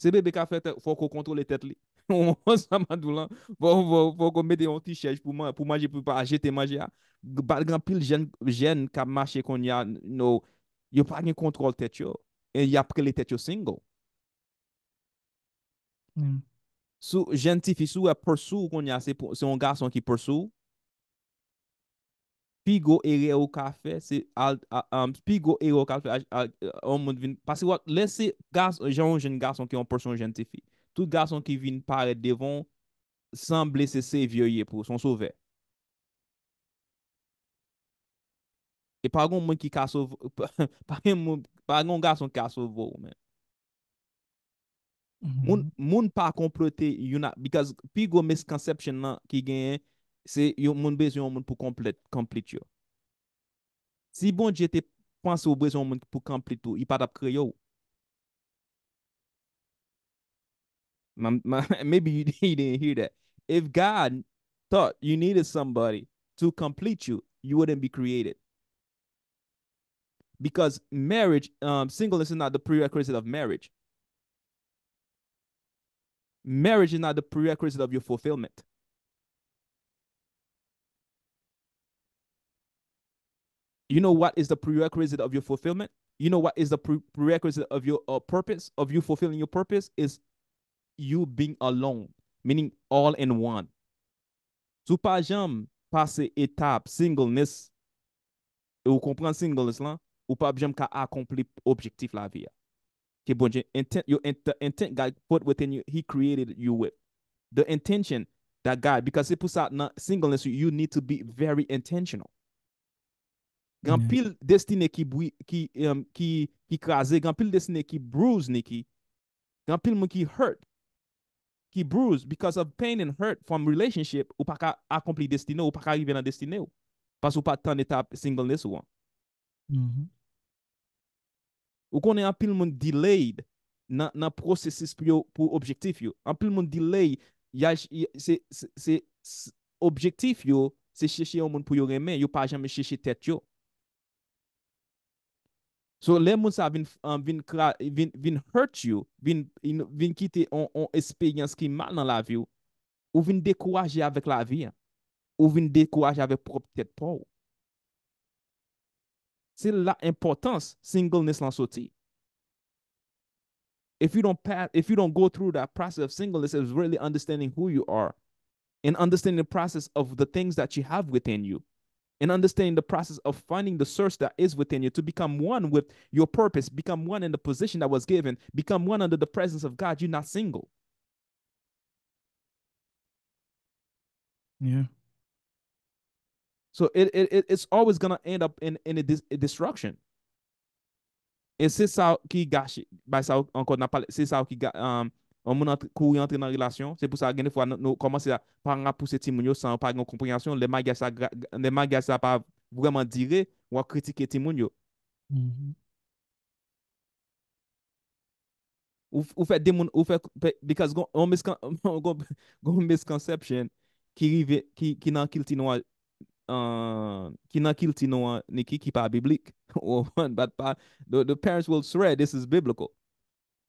Se bebe ka fète, fò kon kontrol tèt li. Ou an sa madoulan, fò kon mède an tichèj pou manje pou pa ajete manje a. Balgan pil jen ka mache kon ya nou, yo pa ki kontrol tèt yo. E yo ap prele tèt yo single. Hmm. Sou jen ti fissou a porsou kon ya, se yon gason ki porsou. Spigo erye ou ka fe, um, spigo erye ou ka fe, an moun vin, pasi wak, lese, jan ou jen gason ki an porsyon jente fi, tout gason ki vin pare devon, san blese se vyoye pou son sove. E pagon moun ki ka sovo, pagon moun, pagon gason ki ka sovo ou men. Mm-hmm. Moun pa komplote yon, because spigo misconception nan ki genye, Se yon moun bezwen yon moun pou komplet, komplet yo. Si bon te panse ou yon moun pou komplet yo, pat ap kre yo. Maybe you didn't hear that. If God thought you needed somebody to complete you, you wouldn't be created. Because marriage, um, singleness is not the prerequisite of marriage. Marriage is not the prerequisite of your fulfillment. You know what is the prerequisite of your fulfillment? You know what is the prerequisite of your uh, purpose, of you fulfilling your purpose? Is you being alone, meaning all in one. Sou pas jamais passer étape singleness, You ou kompren singleness lan, ou pas jamais ka akompli objectif la vie. ya. Ke bon intent, your intent, intent God put within you, he created you with. The intention that God, because se puts out singleness, you need to be very intentional. Gan mm-hmm. pil destine ki krasi, gan pil destine ki brouz, gan pil moun ki hurt, ki brouz because of pain and hurt from relationship, ou pa ka akompli destine ou, ou pa ka arrive nan destine ou, pas ou pa tan etap singleness ou an. Mm-hmm. Ou konen gan pil moun delayed nan prosesis pou yo pou objektif yo. Gan pil moun delayed, objektif yo se cheshe yon moun pou yo remen, yo pa jamen cheshe tet yo. So le moun sa vin, vin, vin, vin hurt you, vin, vin kite on, on experience ki mal nan la vi ou, ou vin dekouraje avèk la vi, ou vin dekouraje avèk prop tèt pa ou. Se la importance singleness lan soti. If you don't pass, if you don't go through that process of singleness, it's really understanding who you are and understanding the process of the things that you have within you and understanding the process of finding the source that is within you to become one with your purpose, become one in the position that was given, become one under the presence of God. You're not single. Yeah. So it, it it's always gonna end up in in a, dis, a destruction. And Sisao Kigashi by Uncle Napal Sisao Kiga um ou moun kou yon tre nan relasyon, se pou sa geni fwa nou komanse pa nga pouse ti moun yo san pa geni komprenasyon, le ma gaya sa pa vreman dire, ou a kritike ti moun yo. Ou fe demoun, ou fe, because goun miskon, goun miskonseption, ki rive, ki nan kil ti nou a, ki nan kil ti nou a, ni ki ki pa biblik, ou an bat pa, the parents will swear this is biblical.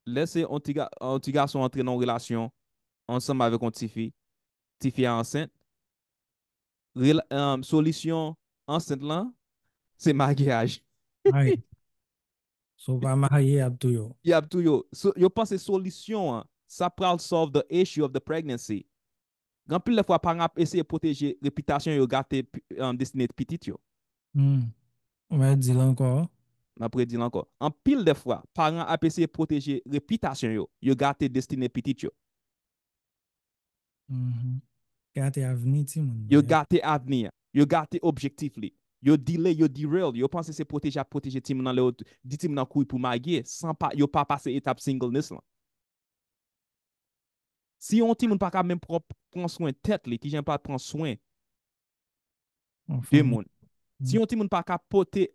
Lese ontiga son antre non relasyon ansanm avek ontifi. Tifi an ansen. Solisyon ansen lan, se mageyaj. Hai. So pa ma ye abdou yo. Ye abdou yo. Yo pan se solisyon an, sa pral solve the issue of the pregnancy. Gan pil le fwa pa nga eseye proteje repitasyon yo gate euh, destine pitit yo. Ou me di lan kon an. An pil defwa, paran apese proteje repitasyon yo, yo gate destine pitit yo. Mm-hmm. Gate aveni ti moun. Yo gate aveni, yo gate objektif li. Yo dile, yo direl, yo panse se proteje a proteje ti moun nan leot, di ti moun nan kouy pou magye, yo pa pase etap singleness lan. Si yon ti moun pa ka mèm pronswen tet li, ki jen pa pronswen, de moun. Si yon timoun pa ka pote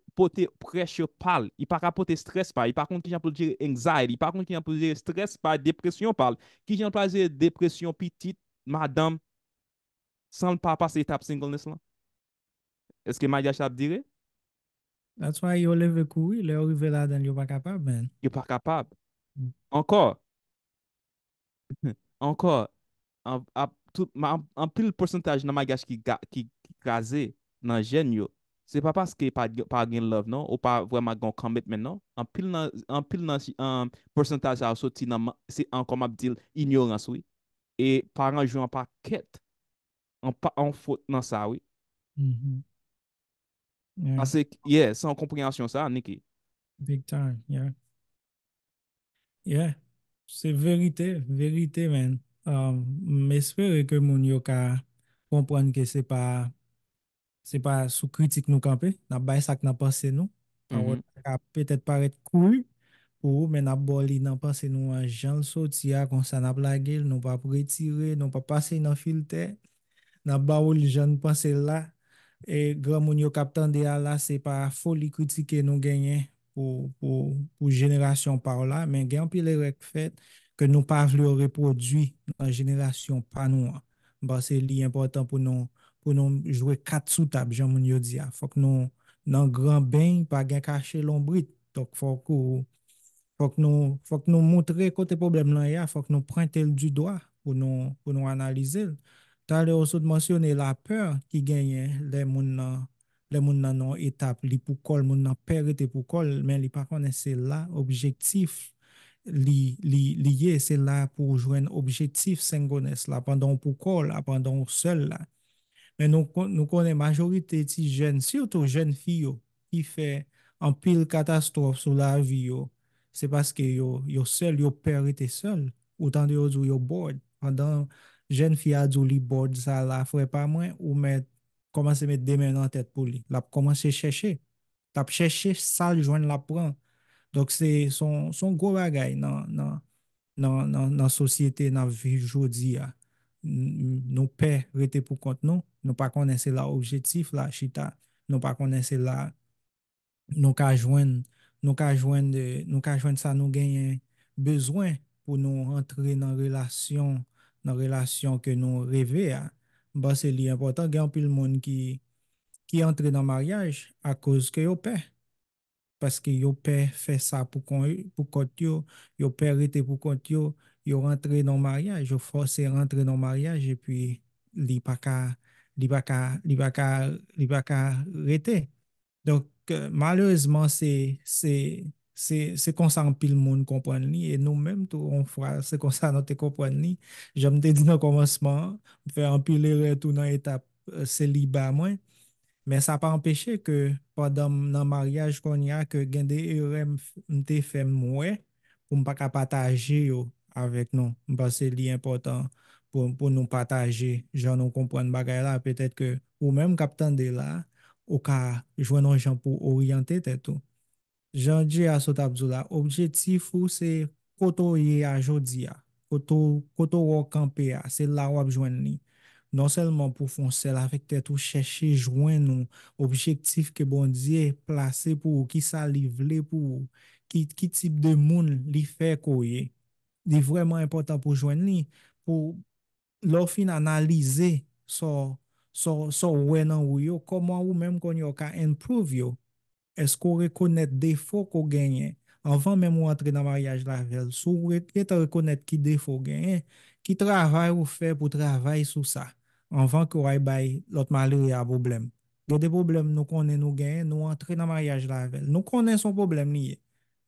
presyo pal, yon pa ka pote stres pal, yon pa konti jan pou dire anxiety, yon pa konti jan pou dire stres pal, depresyon pal, ki jan plaze depresyon pitit, madame, san pa pase etap singleness lan. Eske magache ap dire? That's why yon leve kou, yon leve la dan yon pa kapab, men. Yon pa kapab. Ankor, ankor, an pil persentaj nan magache ki kaze nan jen yon, se non? non? pa paske pa gen love nou, ou pa vwa magon commitment nou, an pil nan, an pil nan si, an persentase a soti nan, se an komap dil, ignorans wè, e paranjou an mm-hmm. pa ket, an pa an fote nan sa wè. Asè, yeah, san komprenasyon sa, Nikki. Big time, yeah. Yeah. Se verite, verite um, men. Me espere ke moun yo ka komprenge se pa se pa sou kritik nou kanpe, nan bay sak nan panse nou, nan wote ka petet paret kou, pou men nan bo li nan panse nou an jan l sotia konsan ap la gel, nou pa pritire, nou pa pase nan filte, nan ba ou li jan l panse la, e gran moun yo kap tan de ala, se pa foli kritike nou genye pou jenerasyon par la, men gen pi le rek fet ke nou pa vle ou reprodui nan jenerasyon pa nou an, ba se li important pou nou pou nou jwè kat soutab jan moun yo diya. Fok nou nan gran ben, pa gen kache lombrit. Fok nou montre kote problem lan ya, fok nou prente l du doa, pou nou analize l. Talè osot monsyonè la pèr ki genye, le moun nan nou etap li pou kol, moun nan pèr ete pou kol, men li pa kone se la objektif, li ye se la pou jwen objektif sengones la, apan don pou kol, apan don ou sel la, Men nou konen majorite ti jen, sirtou jen fi yo, ki fe an pil katastrofe sou la vi yo, se paske yo sel, yo per rete sel, ou tan de yo zou yo bode. Pandan jen fi a zou li bode sa la, fwe pa mwen, ou men komanse met demen an tet pou li. La p komanse cheshe. Ta p cheshe sal jwen la pran. Dok se son go la gay nan, nan sosyete nan vi jodi ya. Nou per rete pou kont nou, nou pa kone se la objetif la chita, nou pa kone se la nou ka jwen, nou ka jwen sa nou genye bezwen pou nou rentre nan relasyon, nan relasyon ke nou reve a, ba se li important gen pou l moun ki ki rentre nan maryaj a kouz ke yo pe, paske yo pe fe sa pou kout yo, yo pe rete pou kout yo, yo rentre nan maryaj, yo fose rentre nan maryaj, e pi li pa ka... li baka rete. Donk, euh, malouzman, se konsan pil moun kompon li, e nou menm tou on fwa, se konsan nou te kompon li, jom te di nan komanseman, fe an pil le retou nan etap seli ba mwen, men sa pa empeshe ke padan nan maryaj kon ya ke gen de irem te fem mwen, pou m pa kapata aje yo avèk nou, m pa seli impotant pou nou pataje jan nou kompran bagay la, petet ke ou menm kapitan de la, ou ka jwen nou jan pou oryante tetou. Jan di a sotabzou la, objetif ou se koto ye a jodi a, koto ro kampe a, se la wap jwen ni. Non selman pou fonsel, avek tetou cheshe jwen nou, objektif ke bon di e plase pou, ki sa li vle pou, ki tip de moun li fe koye. Di vreman impotant pou jwen ni, pou... lò fin analize so wè nan wè yo, koman wè mèm kon yo ka improve yo, eskou rekonet defo kò genyen, anvan mèm wè entre nan maryaj la vel, sou rekonet ki defo genyen, ki travay wè fè pou travay sou sa, anvan kò wè bay lòt malè wè a boblem. Wè de boblem nou konen nou genyen, nou entre nan maryaj la vel, nou konen son boblem niye,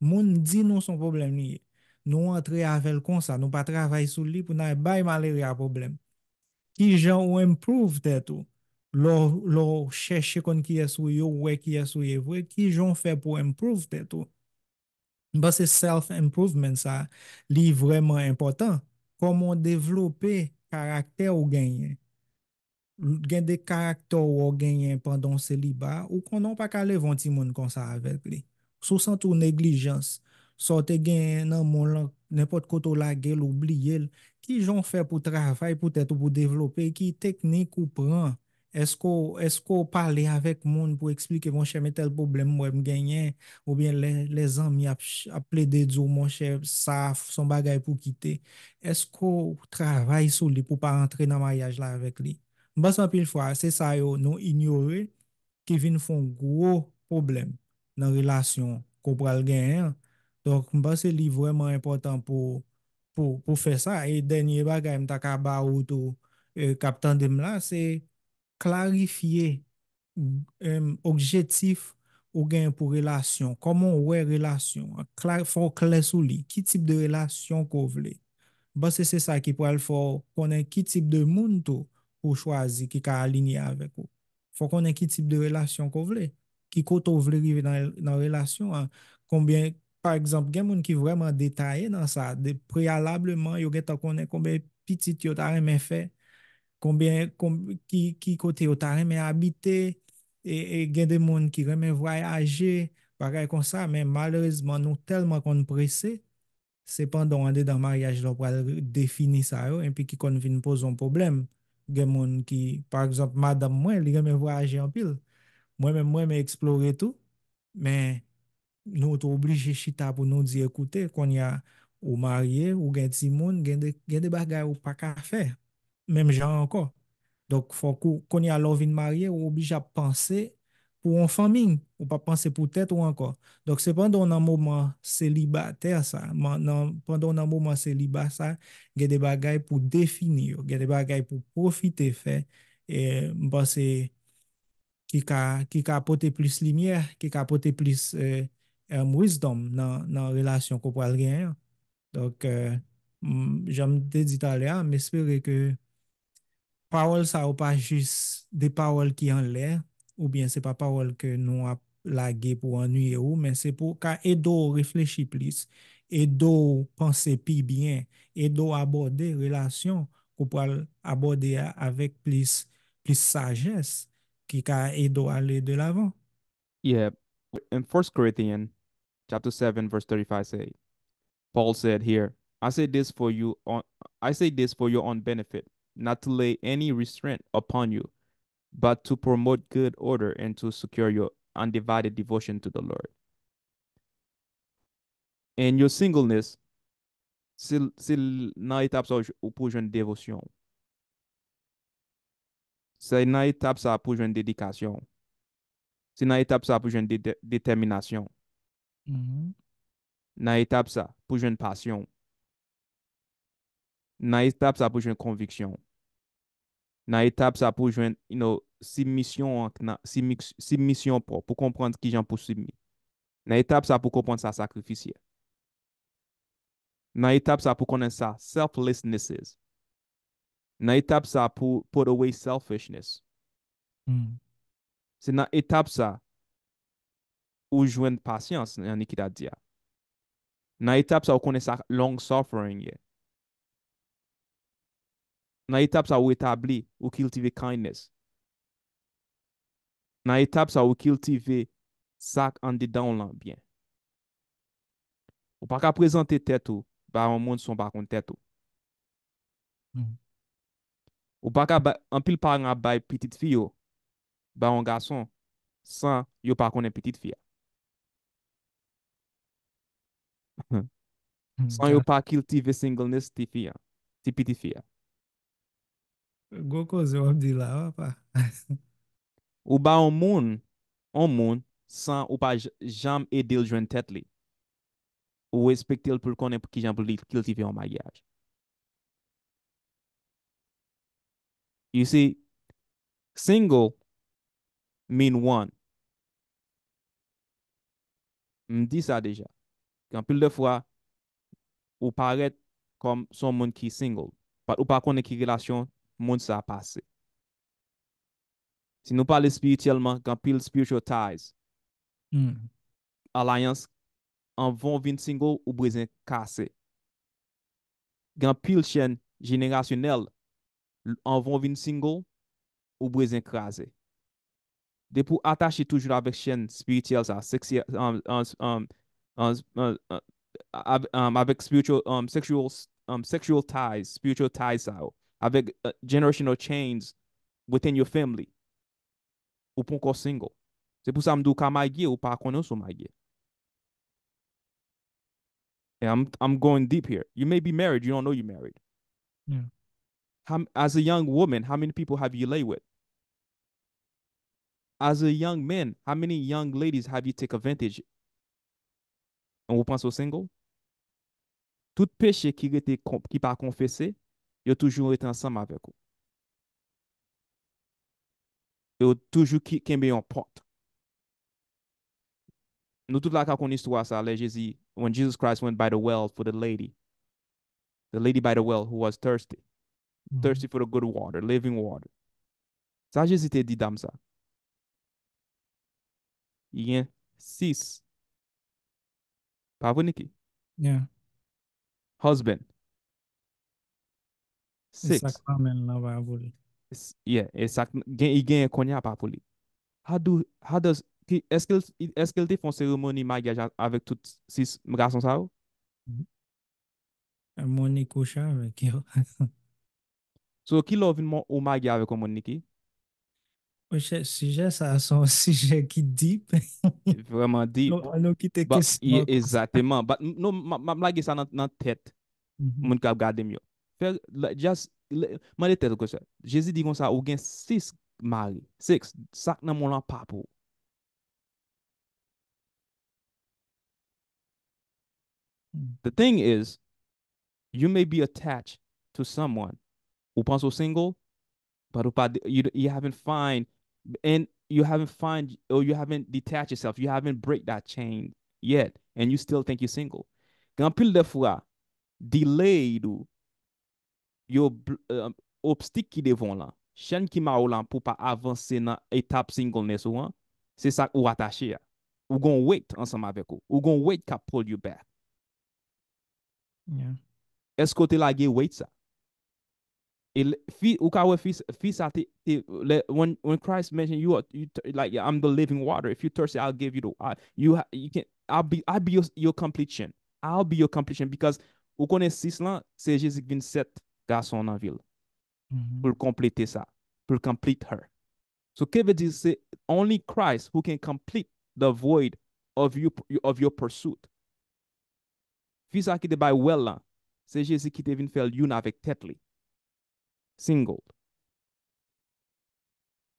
moun di nou son boblem niye, Nou an tre avel konsa. Nou pa travay sou li pou nan e bay maleri a problem. Ki jan ou improve te tou? Lo cheche kon ki ye sou yo ou we ki ye sou ye vwe. Ki jan fe pou improve te tou? Bas se self-improvement sa li vreman important. Koman devlope karakter ou genye? Gen de karakter ou genye pandan se li ba? Ou konon pa kale vanti moun konsa avel pri? Sou sentou neglijansi. Sote gen nan moun lak, nèpot koto lage l, oubliye l, ki jon fè pou travay, pou tèt ou pou devlopè, ki teknik ou pran, esko, esko pale avèk moun pou eksplike moun chème tel problem mwen genye, ou bien le zan mi aple de dzo moun chème saf, son bagay pou kite, esko, travay sou li pou pa rentre nan mayaj la avèk li. Mbasman pil fwa, se sa yo nou inyori, ke vin fon gwo problem nan relasyon, ko pral genye, Donk mba se li vwèman important pou pou pou fè sa. E denye bagay mta ka ba ou tou e, kapitan dem la, se klarifiye objetif ou gen pou relasyon. Koman wè relasyon? Fò klè sou li. Ki tip de relasyon kou vle? Mba se se sa ki pou al fò konen ki tip de moun tou pou chwazi ki ka alini avèk ou. Fò konen ki tip de relasyon kou vle? Ki koutou vle rive nan relasyon? Konbyen Par exemple, gen moun ki vreman detaye nan sa, de prealableman yo gen ta konen konben pitit yo ta remen fe, konben ki kote yo ta remen habite, e, e gen de moun ki remen vwayaje, wakay kon sa, men malerezman nou telman kon presse, sepan don an de dan maryaje lò pou al defini sa yo, en pi ki kon vin pou zon problem. Gen moun ki, par exemple, madame mwen li remen vwayaje an pil, mwen men mwen men explore tou, men, nou tou oblije chita pou nou di ekoute kon ya ou marye ou gen timoun gen de bagay ou pa ka fer menm jan anko dok fon kon ya lovin marye ou oblije a panse pou anfan min ou pa panse pou tet ou anko dok se pandon nan mouman seliba ter sa pandon nan mouman seliba sa gen de bagay pou defini yo gen de bagay pou profite fe e mpase ki ka apote plis limyer ki ka apote plis euh, mwisdom euh, nan relasyon kou pral gen. Donc, euh, jom te dit alè a, m espere ke parol sa ou pa jis de parol ki an lè, ou bien se pa parol ke nou a lage pou anuye ou, men se pou ka edo reflechi plis, edo pense pi bien, edo abode relasyon kou pral abode avèk plis plis sajes ki ka edo ale de l'avan. Yeah, in 1st Corinthian, chapter 7, verse 35 say, Paul said here, I say this for you on I say this for your own benefit, not to lay any restraint upon you, but to promote good order and to secure your undivided devotion to the Lord. And your singleness, s'il n'a étape ça pour une dévotion. S'il n'a étape ça pour une dédication. S'il n'a étape ça pour une détermination. Mm-hmm. na etap sa pou jwen pasyon na etap sa pou jwen konviksyon na etap sa pou jwen si misyon pou pou kompwant ki jan pou submi na etap sa pou kompwant sa sakrifisyon na etap sa pou konen sa selflessness na etap sa pou put away selfishness mm-hmm. se na etap sa ou jwen pasyans nan yon niki da diya. Na etap sa ou konen sa long suffering ye. Na etap sa ou etabli ou kiltive kindness. Na etap sa ou kiltive sak an di dan ou lan bien. Ou pa ka prezante tetou, ba an moun son bakon tetou. Hmm. Ou pa ka, an pil pa an bay piti fiyo, ba an gason, san yo bakon en piti fiyo. Hmm. Hmm, san yo pa kiltive singleness tipi ti fia Goko ze wap di la wap pa Ou ba on moun san ou pa jam edil jwen tet li Ou wespiktil pou konen pou ki jam pou li kiltive yon magyaj You see single mean one Mdi sa deja Gan pil defwa ou paret kom son moun ki single. Par ou pa konen ki relasyon, moun sa pase. Si nou pale spirityelman, gan pil spiritual ties, hmm. alliance, an von vin single ou brezen kase. Gan pil chen jenerationel, an von vin single ou brezen kase. De pou atache toujou la vek chen spirityel sa, an seksyen, Uh, uh, uh, I've um I've spiritual um sexual um sexual ties, spiritual ties out. I've uh, generational chains within your family. Ou pou single. se pour ça me ka magie ou pas connaître son Yeah, I'm I'm going deep here. You may be married, you don't know you're married. Yeah. How, as a young woman, how many people have you lay with? As a young man, how many young ladies have you take advantage On wou panse ou sengou. Tout peche ki pa konfese, yo toujou etan sam avek ou. Yo toujou kembe yon pot. Nou tout la kakoun istwa sa, ale je zi, when Jesus Christ went by the well for the lady, the lady by the well who was thirsty, mm-hmm. thirsty for the good water, living water. Sa je zi te di dam sa. Yen, sis, Pa pou niki? Yeah. Husband? Six. Esak pamen mm-hmm. euh, la pa pou li. Yeah, esak. Gen, gen, konya pa pou li. Ha do, ha does, ki, eskel, eskel te fon seremoni magyaj avèk tout sis mga sansa ou? Mouni kushan avèk yo. So ki lo vinman ou magyaj avèk ou mouni niki? Pochè, suje sa son suje ki deep. Vraiment deep. No, te Exactement. But nou, ma, ma blage sa nan, nan tèt mm -hmm. moun kap gade just, le, man de tèt kwa se. Jezi di ou gen 6 mari. 6. Sak nan moun lan papo. Hmm. The thing is, you may be attached to someone. Ou panso single, but you, you haven't find and you haven't find or you haven't detached yourself, you haven't break that chain yet, and you still think you're single. Quand de fois, delay Your yo euh, um, obstacle devant là, chaîne qui m'a là pour pas avancer dans étape singleness ou hein, c'est ça ou attaché. Ou gon wait ensemble avec ou. Ou gon wait cap pull you back. Yeah. Est-ce que tu la gay wait ça? when when Christ mentioned you, are, you like I'm the living water. If you're thirsty, I'll give you the water. You you can I'll be I'll be your, your completion. I'll be your completion because vous connaissez cela, c'est Jésus qui vient sept garçons en ville mm -hmm. pour compléter ça, pour complete her. So que veut dire c'est only Christ who can complete the void of you of your pursuit. Fils à qui te by well là, c'est Jésus qui te vient faire l'une avec tête Single.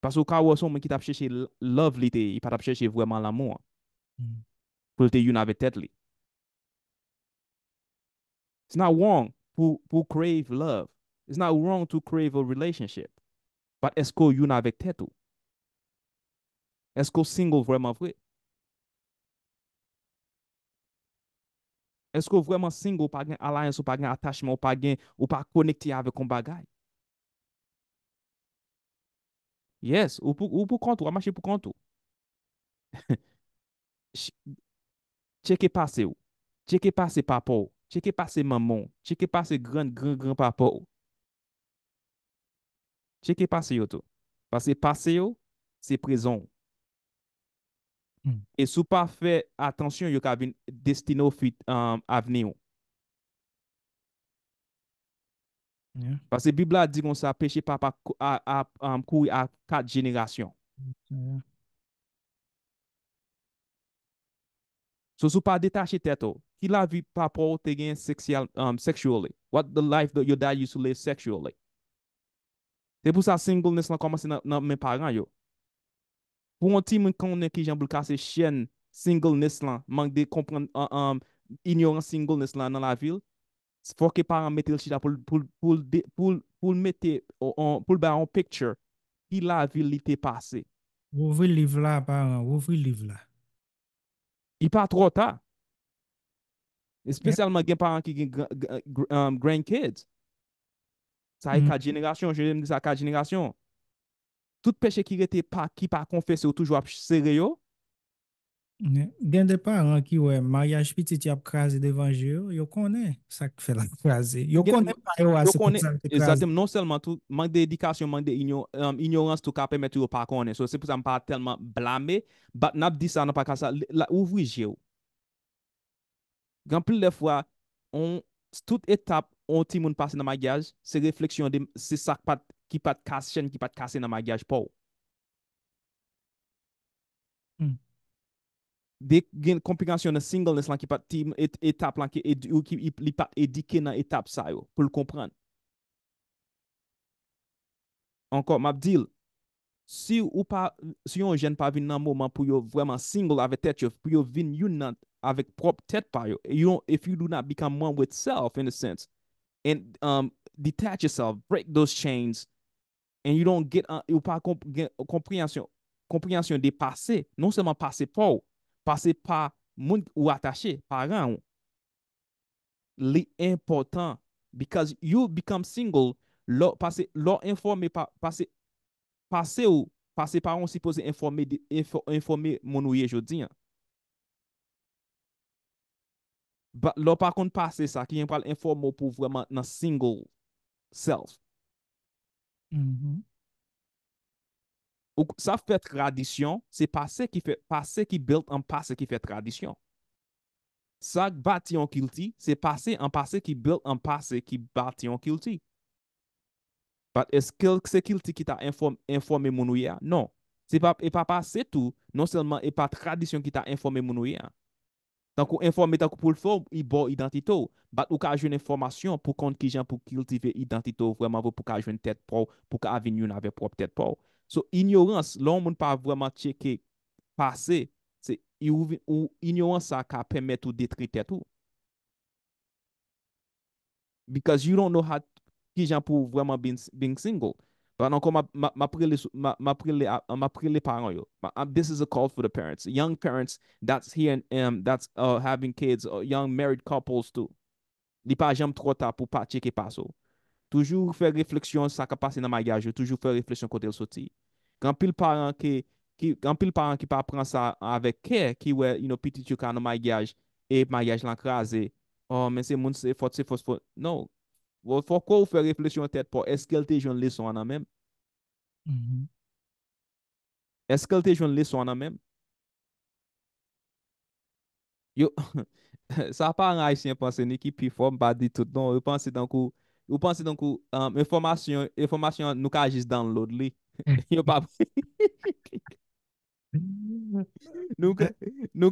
Paso kwa woson mwen ki tapcheche love li mm. te, i patapcheche vweman la moun. Koul te yun avek tet li. It's not wrong pou crave love. It's not wrong to crave a relationship. But esko yun avek tet ou. Esko single vweman vwe. Esko vweman single w pa gen alliance, w pa gen attachment, w pa gen, w pa konekti avek kon bagay. Yes, ou pou kanto, a mache pou kanto. Cheke pase ou, cheke pase papa ou, cheke pase maman, cheke pase gran, gran, gran papa ou. Cheke pase yo tou, pase pase yo, se prezon. Hmm. E sou pa fe atensyon yo ka avi destino avni ou. Um, Pase bibla digon sa peche papa a kouy a kat jenegasyon. So sou pa detache teto, oh. ki la vi papo te gen seksyali, um, what the life yo dayi sou le seksyali. Te pou sa singleness um, um, la koman se nan men paran yo. Pou an ti mwen konen ki jan bou kase chen singleness la, man de kompren ignorant singleness la nan la vil, S'fo ke paran mette l chida pou l bè an picture ki la vil l ite pase. Ou vil liv la, paran? Ou vil liv la? I pa tro ta. Espesyalman gen paran ki gen grand kids. Sa e kat jenegasyon, jenem de sa kat jenegasyon. Tout peche ki rete pa, ki pa konfese ou toujwa seryo, Gen depa an ki wè, magyaj piti ti ap krasi devan jè, yo konè sak fè la krasi. Yo konè, yo konè, non selman tou, mank de edikasyon, euh, mank de ignorans tou ka pèmè ti wè pa konè. So se pou sa mpa telman blame, bat nap di sa, nan pa ka sa, la ouvri jè wè. Gen pli le fwa, tout etap, ontimoun pase nan magyaj, se refleksyon di, se sak pat ki pat kase nan magyaj pouw. De gen komplikasyon nan singleness lan ki pat etap lan ki li pat edike nan etap sayo pou l kompran. Ankor, map dil, si ou pa, si ou jen pa vin nan mouman pou yo vreman single ave tet yo, pou yo vin yon nan ave prop tet payo, if you do not become one with self in a sense, and um, detach yourself, break those chains, and you don't get, uh, ou pa gen komplikasyon, komplikasyon de pase, non seman pase pou, pase pa moun ou atache, pa ran ou, li important, because you become single, lo informe, pase ou, pase pa ron si pose informe, informe moun ou ye jodin. Lo pa kon pase sa, ki yon pal informe ou pou vweman nan single self. Mhmm. Ou sa fpe tradisyon, se pase ki belt an pase ki fpe tradisyon. Sa bat yon kilti, se pase an pase ki belt an pase ki bat yon kilti. Bat eskel se kilti ki ta informe mounou ya? Non. Se pa pase tou, non selman e pa tradisyon ki ta informe mounou ya. Tan ko informe tako pou l fob, i bo identito. Bat ou ka ajwen informasyon pou kont ki jan pou kiltive identito vweman vo pou ka ajwen tet pou pou ka avinyoun ave prop tet pou. So, ignorans, lò moun pa vwèman cheke pase, se ou ignorans sa ka pèmè tou detrite tou. Because you don't know ki jan pou vwèman being single. Mè apri le mè apri le paren yo. This is a call for the parents. Young parents that's um, uh, having kids, uh, young married couples tou. Di pa janm tro ta pou pa cheke paso. Toujou fè refleksyon sa ka pase nan magyaj yo, toujou fè refleksyon kote l soti. Kampil paran ki pa pran sa avèk kè, ki wè ino piti tukan nou magyaj, e magyaj lank raze. Men se moun se fote se fote fote. Nou, fò kò ou fè refleksyon tèt po, eske lte joun lè son anamèm? Eske lte joun lè son anamèm? Sa apan anay si yon panse, ni ki pi fò mba di tout. Nou, ou panse dan kou, ou panse dan kou, um, informasyon nou ka jis download li. Yo pap, nou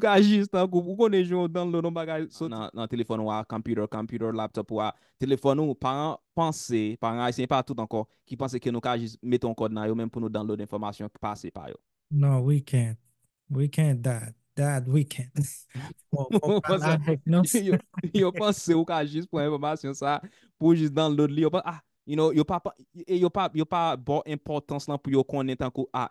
ka jist an kou pou konen joun ou download an bagay sot nan telefon ou a, kompüter, kompüter, laptop ou a, telefon ou, panse, panse, se yon pa tout an kon, ki panse ke nou ka jist meton kod nan yo menm pou nou download informasyon ki pase pa yo. No, we can't, we can't dad, dad, we can't. Bon, bon, yo panse non. ou ka jist pou informasyon sa, pou jist download li, yo panse, ah, You know, yo pa, eh, yo pa, yo pa bo importans lan pou yo konen tankou a, ah,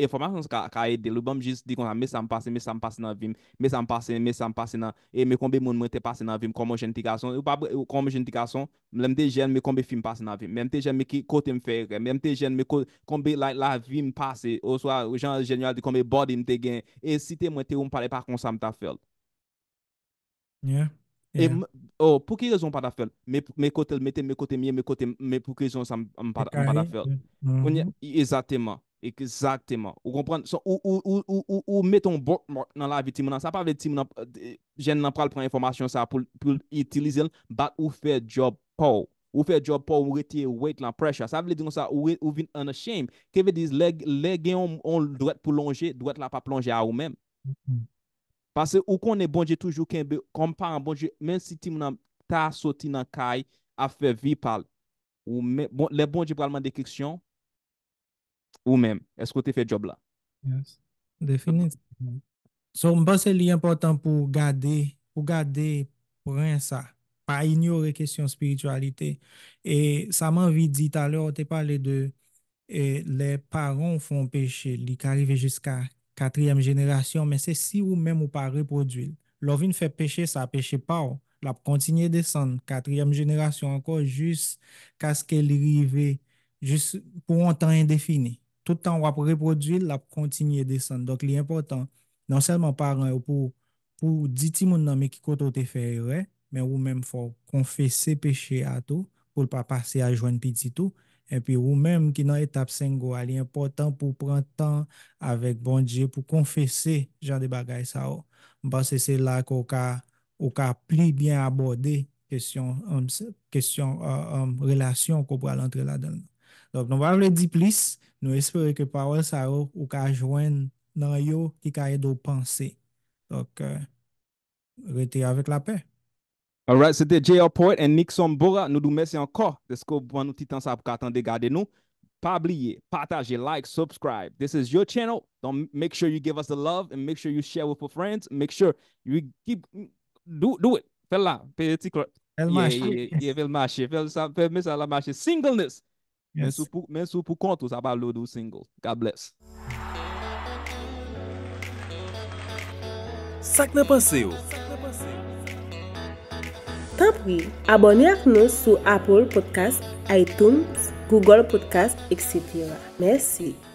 informasyons ka, ka ede. Lou ba m jis di kon sa, ah, me sa m pase, me sa m pase nan vim, me sa m pase, me sa m pase nan, e me konbe moun mwen te pase nan vim, kon mwen jen ti gason. Yo pa, kon mwen jen ti gason, mwen mte jen me konbe vim pase nan vim, mwen mte jen me ki kote m fe, mwen mte jen me konbe la vim pase, ou swa, ou jan jen yo a di konbe bode mte gen, e eh, si te mwen te ou mpare pa kon sa m ta fel. Yeah. Ou pou ki rezon pa da fel? Mè kote mète, mè kote mè, mè kote mè, pou ki rezon sa mè pa da fel? Eksakteman, eksakteman. Ou kompren, ou meton bonk nan la vitimou nan, sa pa vitimou euh, nan, jen nan pral pran informasyon sa pou itilize l, bat ou fe job pou, ou fe job pou ou rete weight lan, pressure. Sa vele diyon sa, ou vin an a shame. Ke ve diz, le gen yon dwet pou longe, dwet la pa plonge a ou menm. Mm-hmm. Pase ou kon ne bonje toujou kenbe, kon pa an bonje, men si ti moun an ta soti nan kay, a fe vi pal. Ou men, bon, le bonje pralman de kriksyon, ou men, esko te fe job la. Yes, definit. So mba se li important pou gade, pou gade, pou ren sa, pa ignore kresyon spiritualite. E sa man vi dit alè, o te pale de, e, le paron fon peche, li ka rive jiska, Katriyem jenerasyon, men se si ou men mou pa reproduil. Lovine fe peche sa peche pa ou, oh. la pou kontinye desan. Katriyem jenerasyon anko, jis kask el rive, jis pou an tan indefini. Toutan wap reproduil, la pou kontinye desan. Dok li important, nan selman paran ou oh, pou diti moun nan me ki koto te fey re, men ou men fò konfe se peche ato, pou l pa pase a jwenn pi tito, Epi ou menm ki nan etap sengwa, li important pou pran tan avèk bon diye pou konfese jan de bagay sa ou. Mpase se euh, la kou ka pli bien abode kèsyon relasyon kou pralantre la don. Non wav le di plis, nou espere ke pawel sa ou ou ka jwen nan yo ki kaje do panse. Dok, rete avèk la pey. Alright, cete J.L. Poit and Nick Sombora. Nou do mese anko. Desko bon nou titan sa pou katan de gade nou. Pabliye, pataje, like, subscribe. This is your channel. Don make sure you give us the love and make sure you share with your friends. Make sure you keep... Do it. Fè la. Fè ti klo. El mashe. Fè la mashe. Fè misa la mashe. Singleness. Men sou pou kontou sa pa lo do single. God bless. Sak na pase yo. Sak na pase yo. Tabwi, abonye ak nou sou Apple Podcasts, iTunes, Google Podcasts, etc. Mersi.